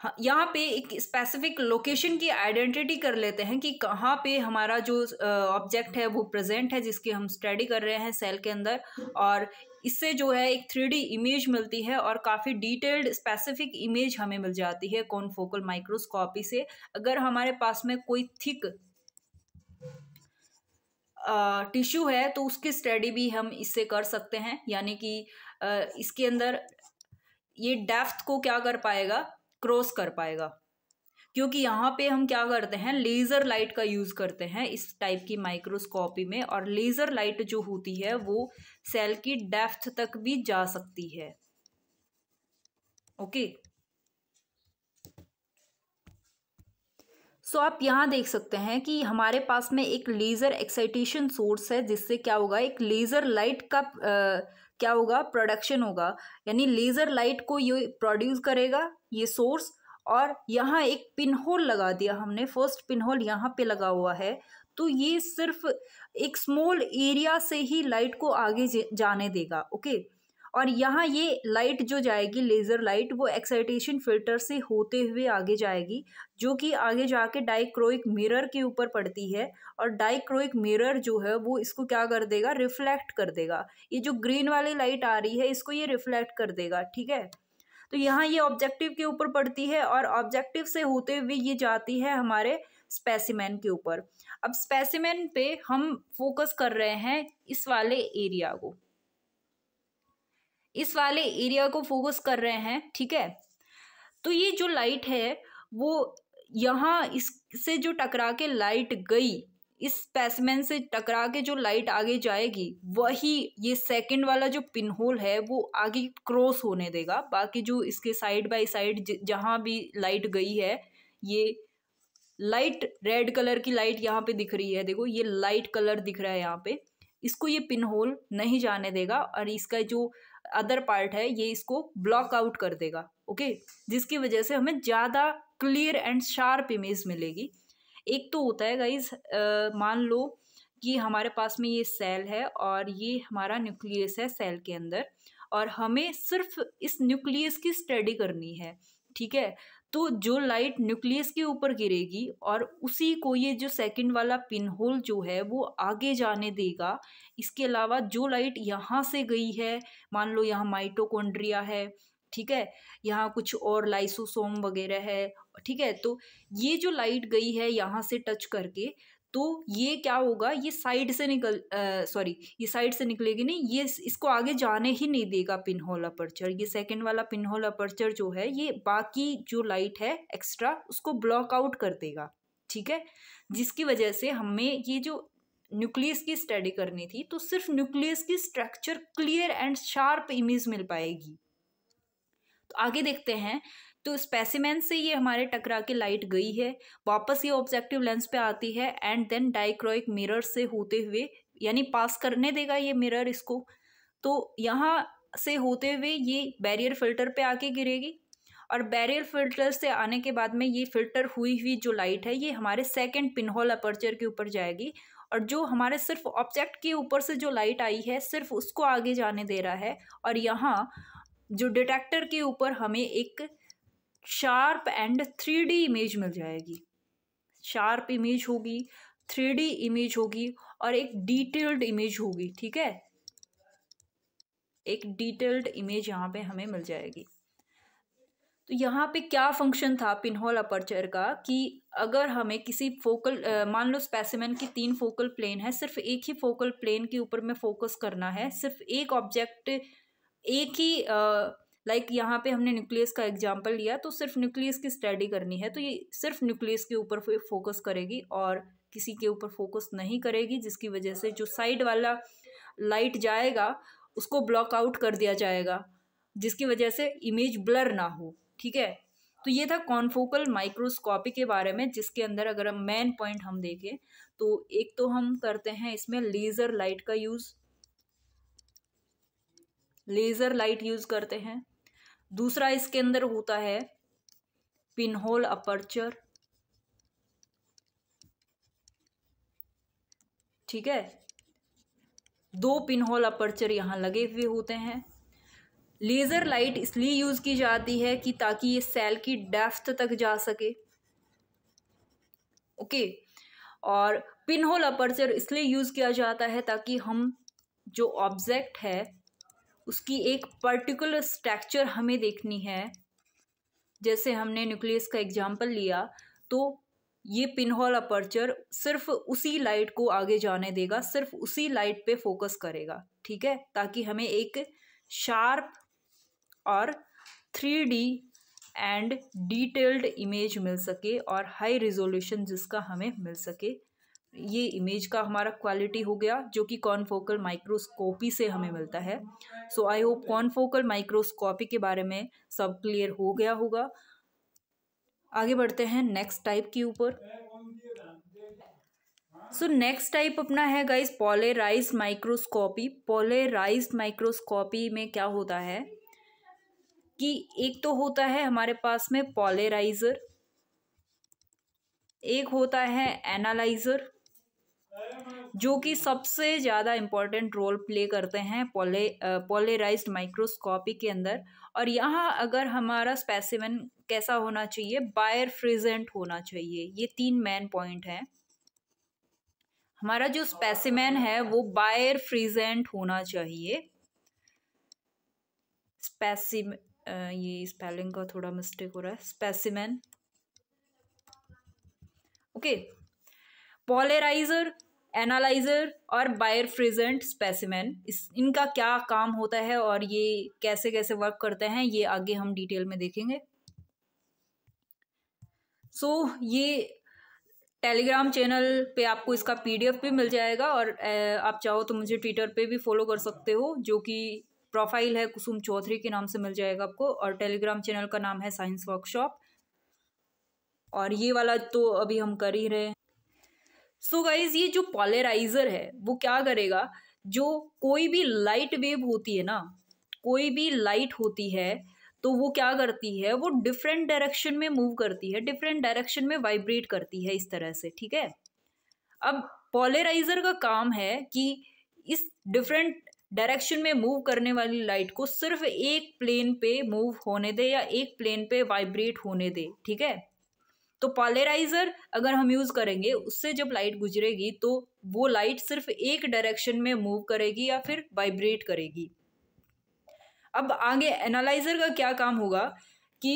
हाँ, यहाँ पे एक स्पेसिफिक लोकेशन की आइडेंटिटी कर लेते हैं कि कहाँ पे हमारा जो ऑब्जेक्ट है वो प्रेजेंट है जिसकी हम स्टडी कर रहे हैं सेल के अंदर और इससे जो है एक थ्री इमेज मिलती है और काफ़ी डिटेल्ड स्पेसिफिक इमेज हमें मिल जाती है कौन फोकल माइक्रोस्कोपी से अगर हमारे पास में कोई थिक टिश्यू है तो उसकी स्टडी भी हम इससे कर सकते हैं यानी कि इसके अंदर ये डेफ्थ को क्या कर पाएगा क्रॉस कर पाएगा क्योंकि यहाँ पे हम क्या करते हैं लेज़र लाइट का यूज़ करते हैं इस टाइप की माइक्रोस्कोपी में और लेज़र लाइट जो होती है वो सेल की डेफ्थ तक भी जा सकती है ओके सो so, आप यहाँ देख सकते हैं कि हमारे पास में एक लेज़र एक्साइटेशन सोर्स है जिससे क्या होगा एक लेज़र लाइट का आ, क्या होगा प्रोडक्शन होगा यानी लेज़र लाइट को ये प्रोड्यूस करेगा ये सोर्स और यहाँ एक पिन होल लगा दिया हमने फर्स्ट पिन होल यहाँ पे लगा हुआ है तो ये सिर्फ एक स्मॉल एरिया से ही लाइट को आगे जाने देगा ओके और यहाँ ये लाइट जो जाएगी लेज़र लाइट वो एक्साइटेशन फिल्टर से होते हुए आगे जाएगी जो कि आगे जाके डाइक्रोइक मिरर के ऊपर पड़ती है और डाइक्रोइक मिरर जो है वो इसको क्या कर देगा रिफ्लेक्ट कर देगा ये जो ग्रीन वाली लाइट आ रही है इसको ये रिफ्लेक्ट कर देगा ठीक है तो यहाँ ये ऑब्जेक्टिव के ऊपर पड़ती है और ऑब्जेक्टिव से होते हुए ये जाती है हमारे स्पेसिमैन के ऊपर अब स्पेसिमैन पे हम फोकस कर रहे हैं इस वाले एरिया को इस वाले एरिया को फोकस कर रहे हैं ठीक है तो ये जो लाइट है वो यहाँ इससे जो टकरा के लाइट गई इस पैसमैन से टकरा के जो लाइट आगे जाएगी वही ये सेकंड वाला जो पिन होल है वो आगे क्रॉस होने देगा बाकी जो इसके साइड बाय साइड जहाँ भी लाइट गई है ये लाइट रेड कलर की लाइट यहाँ पे दिख रही है देखो ये लाइट कलर दिख रहा है यहाँ पे इसको ये पिन होल नहीं जाने देगा और इसका जो अदर पार्ट है ये इसको ब्लॉक आउट कर देगा ओके जिसकी वजह से हमें ज़्यादा क्लियर एंड शार्प इमेज मिलेगी एक तो होता है गाइज मान लो कि हमारे पास में ये सेल है और ये हमारा न्यूक्लियस है सेल के अंदर और हमें सिर्फ इस न्यूक्लियस की स्टडी करनी है ठीक है तो जो लाइट न्यूक्लियस के ऊपर गिरेगी और उसी को ये जो सेकंड वाला पिन होल जो है वो आगे जाने देगा इसके अलावा जो लाइट यहाँ से गई है मान लो यहाँ माइटोकॉन्ड्रिया है ठीक है यहाँ कुछ और लाइसोसोम वगैरह है ठीक है तो ये जो लाइट गई है यहाँ से टच करके तो ये क्या होगा ये साइड से निकल सॉरी ये साइड से निकलेगी नहीं ये इसको आगे जाने ही नहीं देगा पिन होल अपर्चर ये सेकेंड वाला पिन होल अपर्चर जो है ये बाकी जो लाइट है एक्स्ट्रा उसको ब्लॉक आउट कर देगा ठीक है जिसकी वजह से हमें ये जो न्यूक्लियस की स्टडी करनी थी तो सिर्फ न्यूक्लियस की structure clear and sharp image मिल पाएगी तो आगे देखते हैं तो स्पेसिमेन से ये हमारे टकरा के लाइट गई है वापस ये ऑब्जेक्टिव लेंस पे आती है एंड देन डाइक्रोइक मिरर से होते हुए यानी पास करने देगा ये मिरर इसको तो यहाँ से होते हुए ये बैरियर फिल्टर पे आके गिरेगी और बैरियर फिल्टर से आने के बाद में ये फिल्टर हुई हुई जो लाइट है ये हमारे सेकेंड पिनहोल अपर्चर के ऊपर जाएगी और जो हमारे सिर्फ ऑब्जेक्ट के ऊपर से जो लाइट आई है सिर्फ उसको आगे जाने दे रहा है और यहाँ जो डिटेक्टर के ऊपर हमें एक sharp and three D image मिल जाएगी शार्प इमेज होगी थ्री डी इमेज होगी और एक डिटेल्ड इमेज होगी ठीक है एक डिटेल्ड इमेज यहाँ पे हमें मिल जाएगी तो यहाँ पे क्या फंक्शन था पिनहोल अपर्चर का कि अगर हमें किसी फोकल मान लो स्पेसिमेन की तीन फोकल प्लेन है सिर्फ एक ही फोकल प्लेन के ऊपर में फोकस करना है सिर्फ एक ऑब्जेक्ट एक ही आ, लाइक like यहाँ पे हमने न्यूक्लियस का एग्जाम्पल लिया तो सिर्फ न्यूक्लियस की स्टडी करनी है तो ये सिर्फ न्यूक्लियस के ऊपर फोकस करेगी और किसी के ऊपर फोकस नहीं करेगी जिसकी वजह से जो साइड वाला लाइट जाएगा उसको ब्लॉक आउट कर दिया जाएगा जिसकी वजह से इमेज ब्लर ना हो ठीक है तो ये था कॉन्फोकल माइक्रोस्कोपी के बारे में जिसके अंदर अगर हम मेन पॉइंट हम देखें तो एक तो हम करते हैं इसमें लेज़र लाइट का यूज़ लेज़र लाइट यूज़ करते हैं दूसरा इसके अंदर होता है पिनहोल अपर्चर ठीक है दो पिनहोल अपर्चर यहाँ लगे हुए होते हैं लेज़र लाइट इसलिए यूज़ की जाती है कि ताकि ये सेल की डेफ्थ तक जा सके ओके और पिनहोल अपर्चर इसलिए यूज़ किया जाता है ताकि हम जो ऑब्जेक्ट है उसकी एक पर्टिकुलर स्ट्रक्चर हमें देखनी है जैसे हमने न्यूक्लियस का एग्जाम्पल लिया तो ये पिनहोल अपर्चर सिर्फ उसी लाइट को आगे जाने देगा सिर्फ उसी लाइट पे फोकस करेगा ठीक है ताकि हमें एक शार्प और three D and detailed image मिल सके और हाई रिजोल्यूशन जिसका हमें मिल सके ये इमेज का हमारा क्वालिटी हो गया जो कि कॉनफोकल माइक्रोस्कोपी से हमें मिलता है सो आई होप कॉनफोकल माइक्रोस्कोपी के बारे में सब क्लियर हो गया होगा आगे बढ़ते हैं नेक्स्ट टाइप के ऊपर सो नेक्स्ट टाइप अपना है guys polarise microscopy polarise microscopy में क्या होता है कि एक तो होता है हमारे पास में पोलेराइजर एक होता है एनालाइजर जो कि सबसे ज़्यादा इम्पॉर्टेंट रोल प्ले करते हैं पोले पोलेराइज माइक्रोस्कोपी के अंदर और यहाँ अगर हमारा स्पेसिमन कैसा होना चाहिए बायर फ्रीजेंट होना चाहिए ये तीन मेन पॉइंट हैं हमारा जो स्पेसिमैन है वो बायर फ्रीजेंट होना चाहिए स्पेसिम ये स्पेलिंग का थोड़ा मिस्टेक हो रहा है specimen okay okay. Polariser analyser और बायरफ्रिजेंट स्पेसिमेन इस इनका क्या काम होता है और ये कैसे कैसे वर्क करते हैं ये आगे हम डिटेल में देखेंगे सो so, ये टेलीग्राम चैनल पे आपको इसका पीडीएफ भी मिल जाएगा और आप चाहो तो मुझे ट्विटर पे भी फॉलो कर सकते हो जो कि प्रोफाइल है कुसुम चौधरी के नाम से मिल जाएगा आपको और टेलीग्राम चैनल का नाम है साइंस वर्कशॉप और ये वाला तो अभी हम कर ही रहे हैं सो so गाइज ये जो पॉलराइजर है वो क्या करेगा जो कोई भी लाइट वेव होती है ना कोई भी लाइट होती है तो वो क्या करती है वो डिफरेंट डायरेक्शन में मूव करती है डिफरेंट डायरेक्शन में वाइब्रेट करती है इस तरह से ठीक है अब पॉलराइजर का काम है कि इस डिफरेंट डायरेक्शन में मूव करने वाली लाइट को सिर्फ एक प्लेन पे मूव होने दे या एक प्लेन पे वाइब्रेट होने दे ठीक है तो पॉलराइजर अगर हम यूज़ करेंगे उससे जब लाइट गुजरेगी तो वो लाइट सिर्फ एक डायरेक्शन में मूव करेगी या फिर वाइब्रेट करेगी अब आगे एनालाइजर का क्या काम होगा कि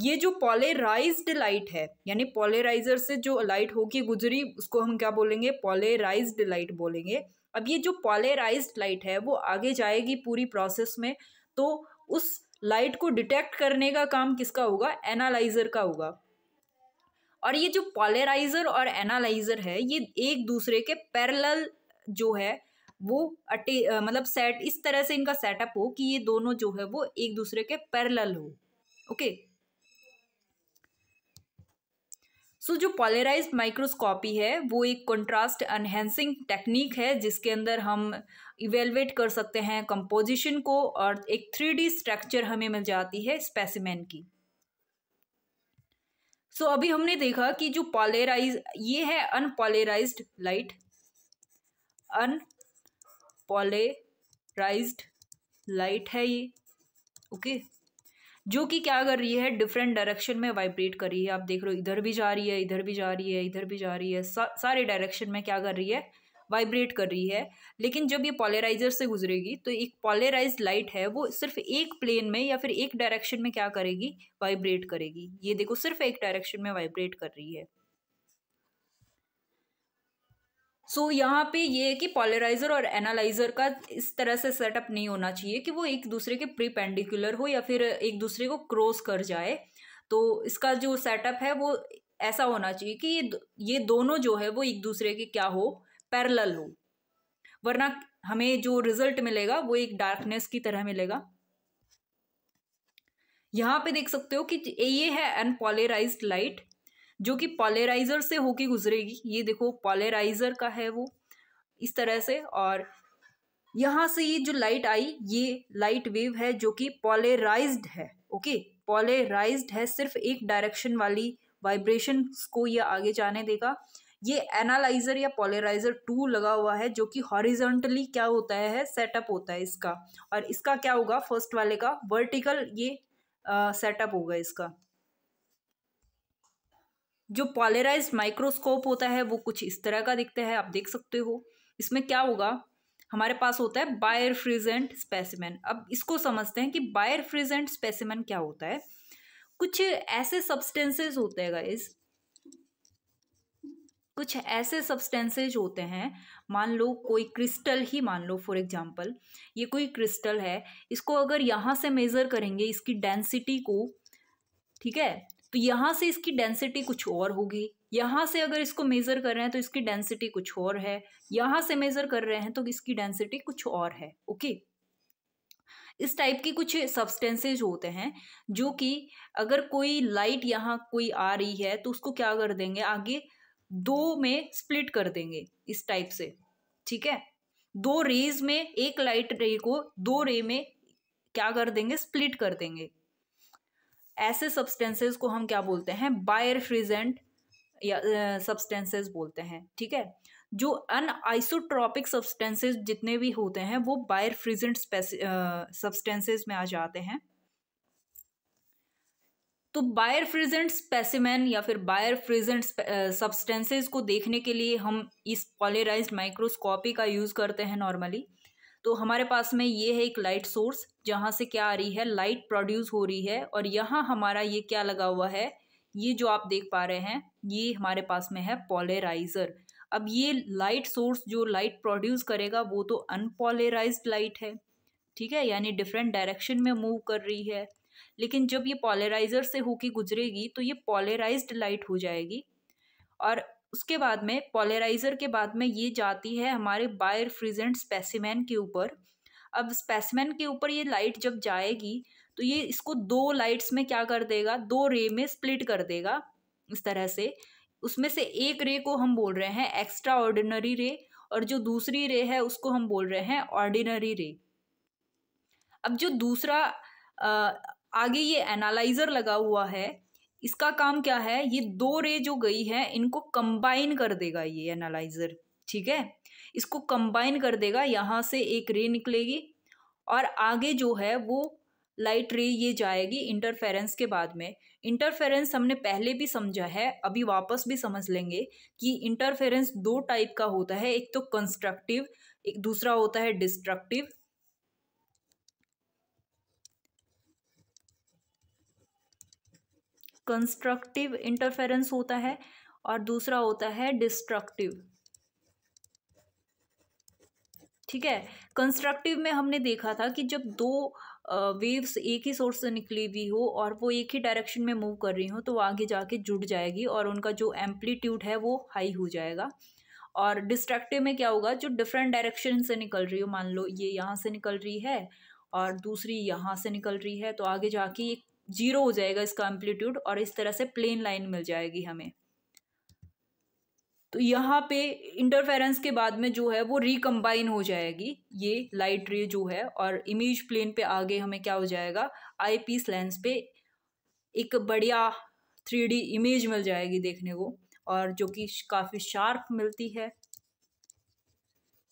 ये जो पॉलेराइज्ड लाइट है यानी पॉलेराइजर से जो लाइट होके गुजरी उसको हम क्या बोलेंगे पॉलेराइज्ड लाइट बोलेंगे अब ये जो पॉलेराइज्ड लाइट है वो आगे जाएगी पूरी प्रोसेस में तो उस लाइट को डिटेक्ट करने का काम किसका होगा एनालाइजर का होगा और ये जो पॉलराइजर और एनालाइजर है ये एक दूसरे के पैरेलल जो है वो अटे मतलब सेट इस तरह से इनका सेटअप हो कि ये दोनों जो है वो एक दूसरे के पैरेलल हो ओके सो so, जो पॉलराइज माइक्रोस्कोपी है वो एक कंट्रास्ट एनहेंसिंग टेक्निक है जिसके अंदर हम इवेलुएट कर सकते हैं कंपोजिशन को और एक थ्री स्ट्रक्चर हमें मिल जाती है स्पेसिमेन की सो so, अभी हमने देखा कि जो पॉलेराइज ये है अनपोलेराइज लाइट पॉलेराइज लाइट है ये ओके okay? जो कि क्या कर रही है डिफरेंट डायरेक्शन में वाइब्रेट कर रही है आप देख रहे हो इधर भी जा रही है इधर भी जा रही है इधर भी जा रही है सा, सारे डायरेक्शन में क्या कर रही है वाइब्रेट कर रही है लेकिन जब ये पॉलराइजर से गुजरेगी तो एक पॉलराइज लाइट है वो सिर्फ एक प्लेन में या फिर एक डायरेक्शन में क्या करेगी वाइब्रेट करेगी ये देखो सिर्फ एक डायरेक्शन में वाइब्रेट कर रही है सो so, यहाँ पे ये है कि पॉलराइजर और एनालाइजर का इस तरह से सेटअप नहीं होना चाहिए कि वो एक दूसरे के प्रीपेंडिकुलर हो या फिर एक दूसरे को क्रॉस कर जाए तो इसका जो सेटअप है वो ऐसा होना चाहिए कि ये ये दोनों जो है वो एक दूसरे के क्या हो पैरल हो वरना हमें जो रिजल्ट मिलेगा वो एक डार्कनेस की तरह मिलेगा यहाँ पे देख सकते हो कि ये है अनपोलराइज लाइट जो कि पॉलराइजर से होके गुजरेगी ये देखो पॉलराइजर का है वो इस तरह से और यहाँ से ये जो लाइट आई ये लाइट वेव है जो कि पॉलराइज्ड है ओके पॉलराइज्ड है सिर्फ एक डायरेक्शन वाली वाइब्रेशन को ये आगे जाने देगा ये एनालाइजर या पोलराइजर टू लगा हुआ है जो कि हॉरिजेंटली क्या होता है सेटअप होता है इसका और इसका क्या होगा फर्स्ट वाले का वर्टिकल ये सेटअप होगा इसका जो पॉलराइज माइक्रोस्कोप होता है वो कुछ इस तरह का दिखता है आप देख सकते हो इसमें क्या होगा हमारे पास होता है बायर फ्रीजेंट स्पेसिमेन अब इसको समझते हैं कि बायर फ्रीजेंट स्पेसिमेन क्या होता है कुछ ऐसे सब्सटेंसेस होते हैं गाइज कुछ ऐसे सब्सटेंसेज होते हैं मान लो कोई क्रिस्टल ही मान लो फॉर एग्जांपल ये कोई क्रिस्टल है इसको अगर यहाँ से मेज़र करेंगे इसकी डेंसिटी को ठीक है तो यहाँ से इसकी डेंसिटी कुछ और होगी यहाँ से अगर इसको मेज़र कर रहे हैं तो इसकी डेंसिटी कुछ और है यहाँ से मेज़र कर रहे हैं तो इसकी डेंसिटी कुछ और है ओके इस टाइप के कुछ सब्सटेंसेज होते हैं जो कि अगर कोई लाइट यहाँ कोई आ रही है तो उसको क्या कर देंगे आगे दो में स्प्लिट कर देंगे इस टाइप से ठीक है दो रेज में एक लाइट रे को दो रे में क्या कर देंगे स्प्लिट कर देंगे ऐसे सब्सटेंसेस को हम क्या बोलते हैं बायर फ्रिजेंट या सब्सटेंसेस बोलते हैं ठीक है जो अन आइसोट्रॉपिक सब्सटेंसेस जितने भी होते हैं वो बायर फ्रिजेंट सब्सटेंसेस में आ जाते हैं तो बायर फ्रीजेंट स्पेसिमेन या फिर बायर फ्रीजेंट सब्सटेंसेस को देखने के लिए हम इस पॉलेराइज माइक्रोस्कोपी का यूज़ करते हैं नॉर्मली तो हमारे पास में ये है एक लाइट सोर्स जहाँ से क्या आ रही है लाइट प्रोड्यूस हो रही है और यहाँ हमारा ये क्या लगा हुआ है ये जो आप देख पा रहे हैं ये हमारे पास में है पॉलेराइज़र अब ये लाइट सोर्स जो लाइट प्रोड्यूस करेगा वो तो अनपोलेराइज लाइट है ठीक है यानी डिफरेंट डायरेक्शन में मूव कर रही है लेकिन जब ये पॉलराइज़र से होके गुजरेगी तो ये पॉलराइज्ड लाइट हो जाएगी और उसके बाद में पॉलराइज़र के बाद में ये जाती है हमारे बायर फ्रीजेंट स्पेसिमैन के ऊपर अब स्पेसिमैन के ऊपर ये लाइट जब जाएगी तो ये इसको दो लाइट्स में क्या कर देगा दो रे में स्प्लिट कर देगा इस तरह से उसमें से एक रे को हम बोल रहे हैं एक्स्ट्रा ऑर्डिनरी रे और जो दूसरी रे है उसको हम बोल रहे हैं ऑर्डिनरी रे अब जो दूसरा आगे ये एनालाइज़र लगा हुआ है इसका काम क्या है ये दो रे जो गई है इनको कंबाइन कर देगा ये एनालाइज़र ठीक है इसको कंबाइन कर देगा यहाँ से एक रे निकलेगी और आगे जो है वो लाइट रे ये जाएगी इंटरफेरेंस के बाद में इंटरफेरेंस हमने पहले भी समझा है अभी वापस भी समझ लेंगे कि इंटरफेरेंस दो टाइप का होता है एक तो कंस्ट्रक्टिव एक दूसरा होता है डिस्ट्रक्टिव कंस्ट्रक्टिव इंटरफेरेंस होता है और दूसरा होता है डिस्ट्रक्टिव ठीक है कंस्ट्रक्टिव में हमने देखा था कि जब दो वेव्स एक ही सोर्स से निकली हुई हो और वो एक ही डायरेक्शन में मूव कर रही हो तो वो आगे जाके जुड़ जाएगी और उनका जो एम्पलीट्यूड है वो हाई हो जाएगा और डिस्ट्रक्टिव में क्या होगा जो डिफरेंट डायरेक्शन से निकल रही हो मान लो ये यहाँ से निकल रही है और दूसरी यहाँ से निकल रही है तो आगे जाके ये जीरो हो जाएगा इसका एम्पलीट्यूड और इस तरह से प्लेन लाइन मिल जाएगी हमें तो यहाँ पे इंटरफेरेंस के बाद में जो है वो रिकम्बाइन हो जाएगी ये लाइट रे जो है और इमेज प्लेन पे आगे हमें क्या हो जाएगा आई पीस लेंस पे एक बढ़िया थ्री डी इमेज मिल जाएगी देखने को और जो कि काफ़ी शार्प मिलती है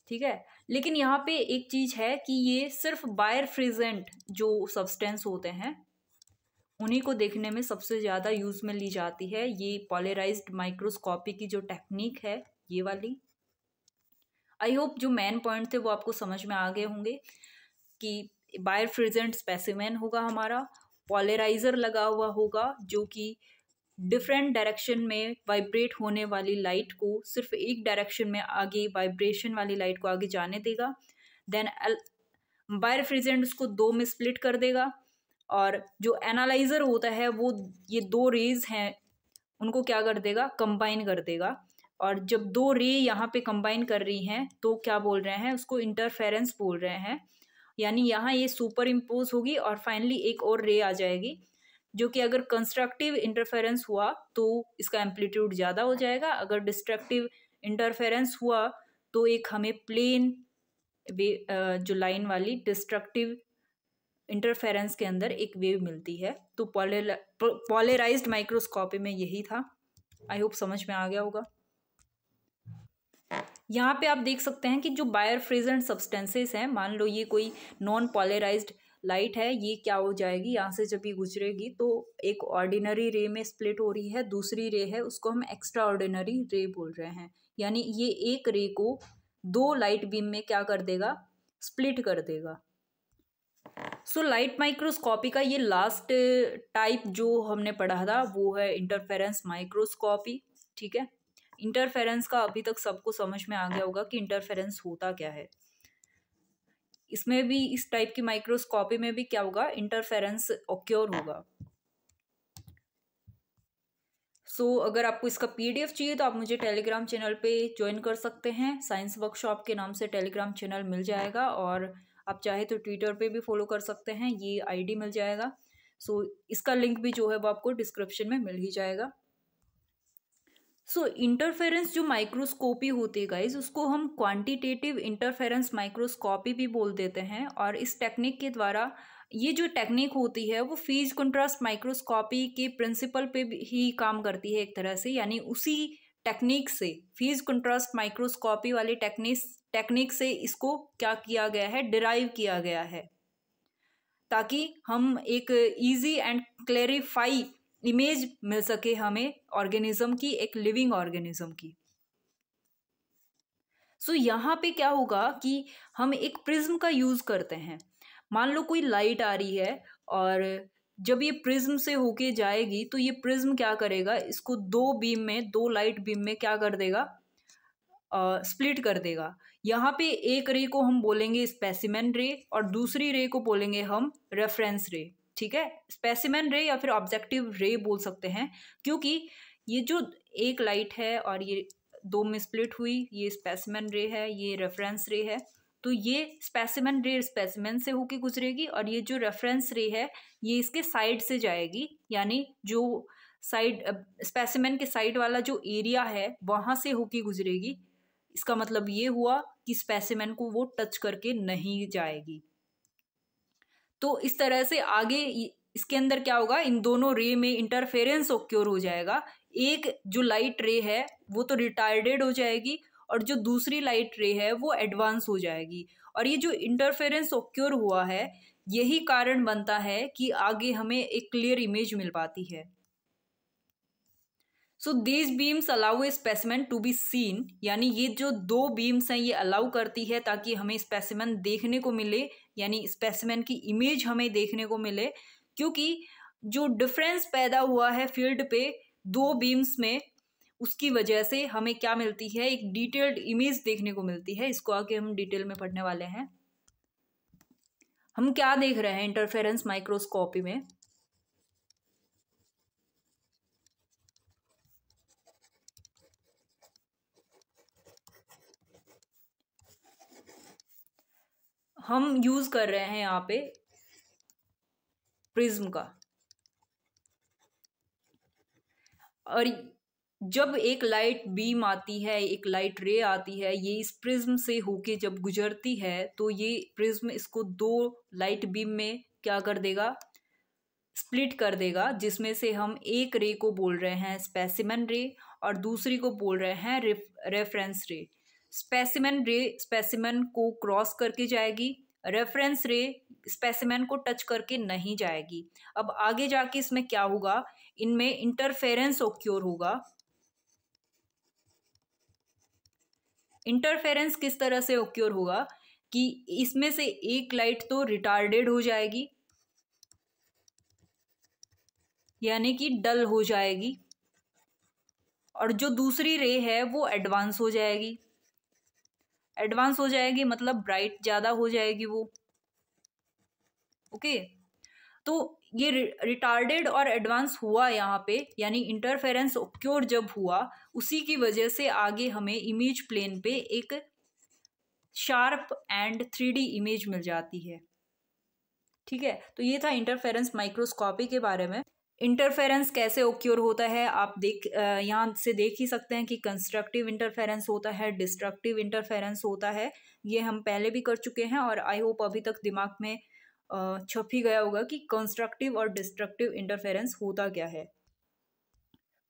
ठीक है लेकिन यहाँ पे एक चीज़ है कि ये सिर्फ बायर फ्रीजेंट जो सब्सटेंस होते हैं उन्हीं को देखने में सबसे ज़्यादा यूज़ में ली जाती है ये पॉलराइज्ड माइक्रोस्कोपी की जो टेक्निक है ये वाली आई होप जो मेन पॉइंट थे वो आपको समझ में आ गए होंगे कि बायोफ्रिजेंट स्पेसिमेन होगा हमारा पॉलराइज़र लगा हुआ होगा जो कि डिफरेंट डायरेक्शन में वाइब्रेट होने वाली लाइट को सिर्फ एक डायरेक्शन में आगे वाइब्रेशन वाली लाइट को आगे जाने देगा देन बायोफ्रिजेंट उसको दो में स्प्लिट कर देगा और जो एनालाइज़र होता है वो ये दो रेज हैं उनको क्या कर देगा कंबाइन कर देगा और जब दो रे यहाँ पे कंबाइन कर रही हैं तो क्या बोल रहे हैं उसको इंटरफेरेंस बोल रहे हैं यानी यहाँ ये सुपर इम्पोज होगी और फाइनली एक और रे आ जाएगी जो कि अगर कंस्ट्रक्टिव इंटरफेरेंस हुआ तो इसका एम्पलीट्यूड ज़्यादा हो जाएगा अगर डिस्ट्रक्टिव इंटरफेरेंस हुआ तो एक हमें प्लेन जो लाइन वाली डिस्ट्रक्टिव इंटरफेरेंस के अंदर एक वेव मिलती है तो पॉलेराइज माइक्रोस्कोपी में यही था आई होप समझ में आ गया होगा यहाँ पे आप देख सकते हैं कि जो बायोफ्रेजेंट सब्सटेंसेस हैं मान लो ये कोई नॉन पॉलेराइज लाइट है ये क्या हो जाएगी यहाँ से जब ये गुजरेगी तो एक ऑर्डिनरी रे में स्प्लिट हो रही है दूसरी रे है उसको हम एक्स्ट्रा ऑर्डिनरी रे बोल रहे हैं यानी ये एक रे को दो लाइट बीम में क्या कर देगा स्प्लिट कर देगा सो लाइट माइक्रोस्कोपी का ये लास्ट टाइप uh, जो हमने पढ़ा था वो है इंटरफेरेंस माइक्रोस्कोपी ठीक है इंटरफेरेंस का अभी तक सबको समझ में आ गया होगा कि इंटरफेरेंस होता क्या है इसमें भी इस टाइप की माइक्रोस्कोपी में भी क्या होगा इंटरफेरेंस ऑक्योर होगा सो so, अगर आपको इसका पीडीएफ चाहिए तो आप मुझे टेलीग्राम चैनल पे ज्वाइन कर सकते हैं साइंस वर्कशॉप के नाम से टेलीग्राम चैनल मिल जाएगा और आप चाहे तो ट्विटर पे भी फॉलो कर सकते हैं ये आईडी मिल जाएगा सो so, इसका लिंक भी जो है वो आपको डिस्क्रिप्शन में मिल ही जाएगा सो so, इंटरफेरेंस जो माइक्रोस्कोपी होती है गाइज उसको हम क्वांटिटेटिव इंटरफेरेंस माइक्रोस्कोपी भी बोल देते हैं और इस टेक्निक के द्वारा ये जो टेक्निक होती है वो फीज कंट्रास्ट माइक्रोस्कोपी के प्रिंसिपल पे ही काम करती है एक तरह से यानी उसी टेक्निक से फीज कंट्रास्ट माइक्रोस्कोपी वाली टेक्निक टेक्निक से इसको क्या किया गया है डिराइव किया गया है ताकि हम एक इजी एंड क्लेरिफाई इमेज मिल सके हमें ऑर्गेनिज्म की एक लिविंग ऑर्गेनिज्म की सो so, यहाँ पे क्या होगा कि हम एक प्रिज्म का यूज़ करते हैं मान लो कोई लाइट आ रही है और जब ये प्रिज्म से होके जाएगी तो ये प्रिज्म क्या करेगा इसको दो बीम में दो लाइट बीम में क्या कर देगा स्प्लिट कर देगा यहाँ पे एक रे को हम बोलेंगे स्पेसिमेन रे और दूसरी रे को बोलेंगे हम रेफरेंस रे ठीक है स्पेसिमेन रे या फिर ऑब्जेक्टिव रे बोल सकते हैं क्योंकि ये जो एक लाइट है और ये दो में स्प्लिट हुई ये स्पेसिमेन रे है ये रेफरेंस रे है तो ये स्पेसिमेन रे स्पेसिमेन से होके गुजरेगी और ये जो रेफरेंस रे है ये इसके साइड से जाएगी यानी जो साइड स्पेसिमेन के साइड वाला जो एरिया है वहाँ से होके गुजरेगी इसका मतलब ये हुआ कि स्पेसिमेन को वो टच करके नहीं जाएगी तो इस तरह से आगे इसके अंदर क्या होगा इन दोनों रे में इंटरफेरेंस ओक्योर हो जाएगा एक जो लाइट रे है वो तो रिटायर्डेड हो जाएगी और जो दूसरी लाइट रे है वो एडवांस हो जाएगी और ये जो इंटरफेरेंस ओक्योर हुआ है यही कारण बनता है कि आगे हमें एक क्लियर इमेज मिल पाती है so these beams allow a specimen to be seen यानी ये जो दो बीम्स हैं ये अलाउ करती है ताकि हमें स्पेसिमेंट देखने को मिले यानी स्पेसिमेंट की इमेज हमें देखने को मिले क्योंकि जो डिफरेंस पैदा हुआ है फील्ड पे दो बीम्स में उसकी वजह से हमें क्या मिलती है एक डिटेल्ड इमेज देखने को मिलती है इसको आगे हम डिटेल में पढ़ने वाले हैं हम क्या देख रहे हैं इंटरफेरेंस माइक्रोस्कोपी में हम यूज़ कर रहे हैं यहाँ पे प्रिज्म का और जब एक लाइट बीम आती है एक लाइट रे आती है ये इस प्रिज्म से होके जब गुजरती है तो ये प्रिज्म इसको दो लाइट बीम में क्या कर देगा स्प्लिट कर देगा जिसमें से हम एक रे को बोल रहे हैं स्पेसिमन रे और दूसरी को बोल रहे हैं रेफरेंस रे स्पेसिमेन रे स्पेसिमेन को क्रॉस करके जाएगी रेफरेंस रे स्पेसिमेन को टच करके नहीं जाएगी अब आगे जाके इसमें क्या होगा इनमें इंटरफेरेंस ओक्योर होगा इंटरफेरेंस किस तरह से ओक्योर होगा कि इसमें से एक लाइट तो रिटार्डेड हो जाएगी यानी कि डल हो जाएगी और जो दूसरी रे है वो एडवांस हो जाएगी एडवांस हो जाएगी मतलब ब्राइट ज़्यादा हो जाएगी वो ओके तो ये रिटार्डेड और एडवांस हुआ यहाँ पे यानी इंटरफेरेंस ओक्योर जब हुआ उसी की वजह से आगे हमें इमेज प्लेन पे एक sharp and three D image मिल जाती है ठीक है तो ये था इंटरफेरेंस माइक्रोस्कोपी के बारे में इंटरफेरेंस कैसे ओक्योर होता है आप देख यहाँ से देख ही सकते हैं कि कंस्ट्रक्टिव इंटरफेरेंस होता है डिस्ट्रक्टिव इंटरफेरेंस होता है ये हम पहले भी कर चुके हैं और आई होप अभी तक दिमाग में छप ही गया होगा कि कंस्ट्रक्टिव और डिस्ट्रक्टिव इंटरफेरेंस होता क्या है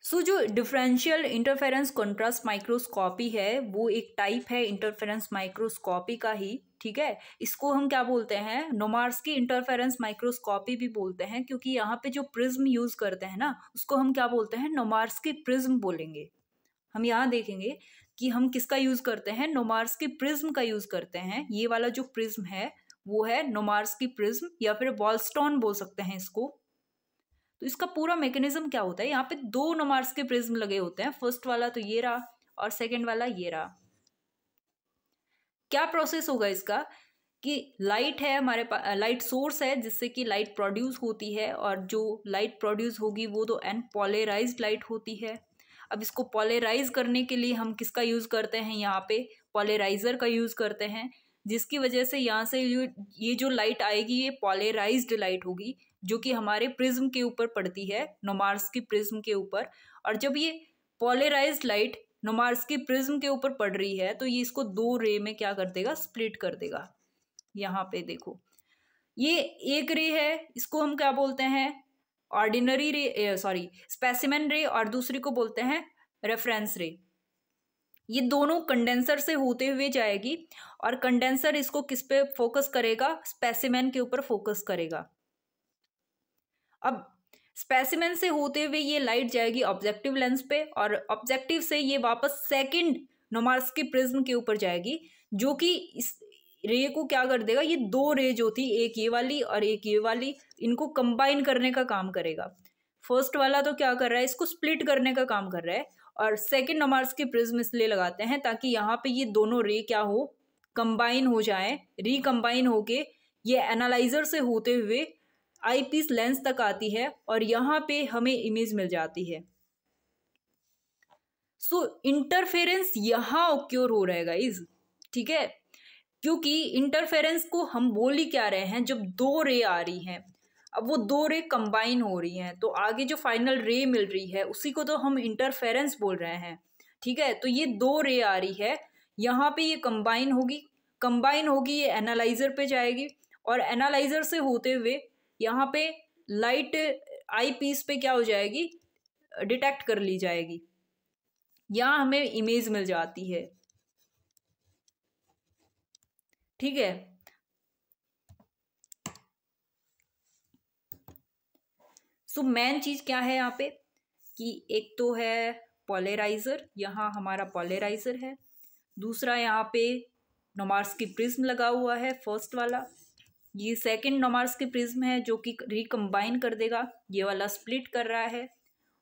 सो so, जो डिफरेंशियल इंटरफेरेंस कंट्रास्ट माइक्रोस्कोपी है वो एक टाइप है इंटरफेरेंस माइक्रोस्कोपी का ही ठीक है इसको हम क्या बोलते हैं नोमार्स की इंटरफेरेंस माइक्रोस्कोपी भी बोलते हैं क्योंकि यहाँ पे जो प्रिज्म यूज़ करते हैं ना उसको हम क्या बोलते हैं नोमार्स की प्रिज्म बोलेंगे हम यहाँ देखेंगे कि हम किसका यूज़ करते हैं नोमार्स की प्रिज्म का यूज़ करते हैं ये वाला जो प्रिज्म है वो है नोमार्स की प्रिज्म या फिर बॉलस्टॉन बोल सकते हैं इसको तो इसका पूरा मैकेनिज्म क्या होता है यहाँ पे दो नमार्स के प्रिज्म लगे होते हैं फर्स्ट वाला तो ये रहा और सेकेंड वाला ये रहा क्या प्रोसेस होगा इसका कि लाइट है हमारे पास लाइट सोर्स है जिससे कि लाइट प्रोड्यूस होती है और जो लाइट प्रोड्यूस होगी वो तो एन पॉलेराइज लाइट होती है अब इसको पॉलेराइज करने के लिए हम किसका यूज़ करते हैं यहाँ पे पॉलेराइज़र का यूज़ करते हैं जिसकी वजह से यहाँ से ये जो लाइट आएगी ये पॉलेराइज्ड लाइट होगी जो कि हमारे प्रिज्म के ऊपर पड़ती है नोमार्स की प्रिज्म के ऊपर और जब ये पॉलराइज लाइट नोमार्स की प्रिज्म के ऊपर पड़ रही है तो ये इसको दो रे में क्या कर देगा स्प्लिट कर देगा यहाँ पे देखो ये एक रे है इसको हम क्या बोलते हैं ऑर्डिनरी रे सॉरी स्पेसिमेन रे और दूसरी को बोलते हैं रेफरेंस रे ये दोनों कंडेंसर से होते हुए जाएगी और कंडेंसर इसको किस पे फोकस करेगा स्पेसिमेन के ऊपर फोकस करेगा अब स्पेसिमेन से होते हुए ये लाइट जाएगी ऑब्जेक्टिव लेंस पे और ऑब्जेक्टिव से ये वापस सेकेंड नोमार्स के प्रिज्म के ऊपर जाएगी जो कि इस रे को क्या कर देगा ये दो रे जो थी एक ये वाली और एक ये वाली इनको कंबाइन करने का काम करेगा फर्स्ट वाला तो क्या कर रहा है इसको स्प्लिट करने का काम कर रहा है और सेकेंड नोमार्स के प्रिज्म इसलिए लगाते हैं ताकि यहाँ पे ये दोनों रे क्या हो कंबाइन हो जाए रिकम्बाइन होके ये एनालाइजर से होते हुए आई पीस लेंस तक आती है और यहाँ पे हमें इमेज मिल जाती है सो इंटरफेरेंस यहाँ ओक्योर हो रहेगा इज ठीक है क्योंकि इंटरफेरेंस को हम बोल ही क्या रहे हैं जब दो रे आ रही हैं अब वो दो रे कंबाइन हो रही हैं तो आगे जो फाइनल रे मिल रही है उसी को तो हम इंटरफेरेंस बोल रहे हैं ठीक है तो ये दो रे आ रही है यहाँ पे ये कंबाइन होगी कंबाइन होगी ये एनालाइज़र पे जाएगी और एनालाइज़र से होते हुए यहाँ पे लाइट आई पीस पे क्या हो जाएगी डिटेक्ट कर ली जाएगी यहाँ हमें इमेज मिल जाती है ठीक है सो मेन चीज़ क्या है यहाँ पे कि एक तो है पॉलेराइज़र यहाँ हमारा पॉलेराइज़र है दूसरा यहाँ पे नोमार्स की प्रिज्म लगा हुआ है फर्स्ट वाला ये सेकेंड नमार्स के प्रिज्म है जो कि रिकम्बाइन कर देगा ये वाला स्प्लिट कर रहा है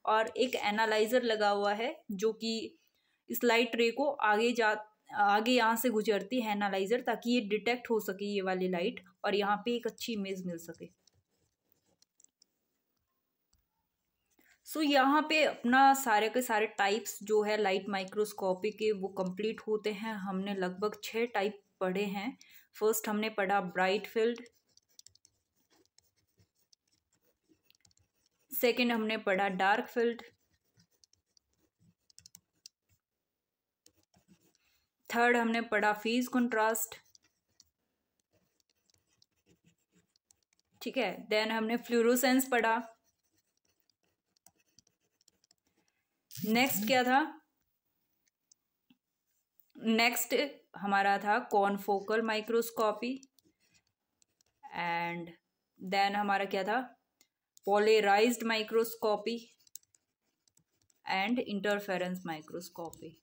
और एक एनालाइज़र लगा हुआ है जो कि इस लाइट रे को आगे जा आगे यहाँ से गुजरती है एनालाइज़र ताकि ये डिटेक्ट हो सके ये वाली लाइट और यहाँ पे एक अच्छी इमेज मिल सके सो so, यहाँ पे अपना सारे के सारे टाइप्स जो है लाइट माइक्रोस्कोपी के वो कंप्लीट होते हैं हमने लगभग छः टाइप पढ़े हैं फर्स्ट हमने पढ़ा ब्राइट फील्ड सेकेंड हमने पढ़ा डार्क फील्ड थर्ड हमने पढ़ा फीस कंट्रास्ट ठीक है देन हमने फ्लूरोसेंस पढ़ा नेक्स्ट क्या था नेक्स्ट हमारा था कॉनफोकल माइक्रोस्कॉपी एंड देन हमारा क्या था polarised microscopy and interference microscopy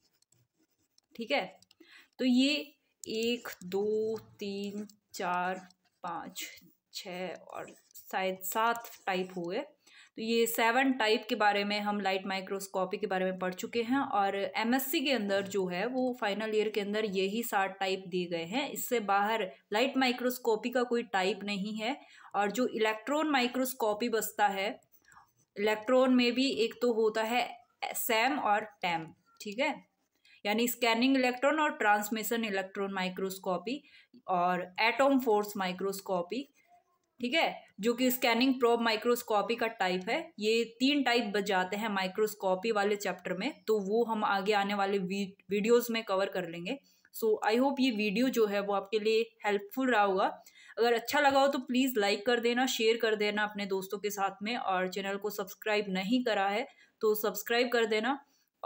ठीक है तो ये एक दो तीन चार पाँच छ और शायद सात टाइप हुए तो ये सेवन टाइप के बारे में हम लाइट माइक्रोस्कोपी के बारे में पढ़ चुके हैं और एमएससी के अंदर जो है वो फाइनल ईयर के अंदर यही सात टाइप दिए गए हैं इससे बाहर लाइट माइक्रोस्कोपी का कोई टाइप नहीं है और जो इलेक्ट्रॉन माइक्रोस्कोपी बसता है इलेक्ट्रॉन में भी एक तो होता है सैम और टैम ठीक है यानी स्कैनिंग इलेक्ट्रॉन और ट्रांसमिशन इलेक्ट्रॉन माइक्रोस्कोपी और एटोम फोर्स माइक्रोस्कोपी ठीक है जो कि स्कैनिंग प्रोब माइक्रोस्कोपी का टाइप है ये तीन टाइप बच जाते हैं माइक्रोस्कोपी वाले चैप्टर में तो वो हम आगे आने वाले वीडियोस में कवर कर लेंगे सो आई होप ये वीडियो जो है वो आपके लिए हेल्पफुल रहा होगा अगर अच्छा लगा हो तो प्लीज़ लाइक कर देना शेयर कर देना अपने दोस्तों के साथ में और चैनल को सब्सक्राइब नहीं करा है तो सब्सक्राइब कर देना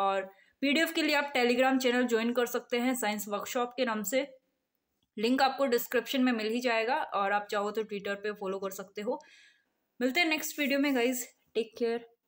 और पीडीएफ के लिए आप टेलीग्राम चैनल ज्वाइन कर सकते हैं साइंस वर्कशॉप के नाम से लिंक आपको डिस्क्रिप्शन में मिल ही जाएगा और आप चाहो तो ट्विटर पे फॉलो कर सकते हो मिलते हैं नेक्स्ट वीडियो में गाइज टेक केयर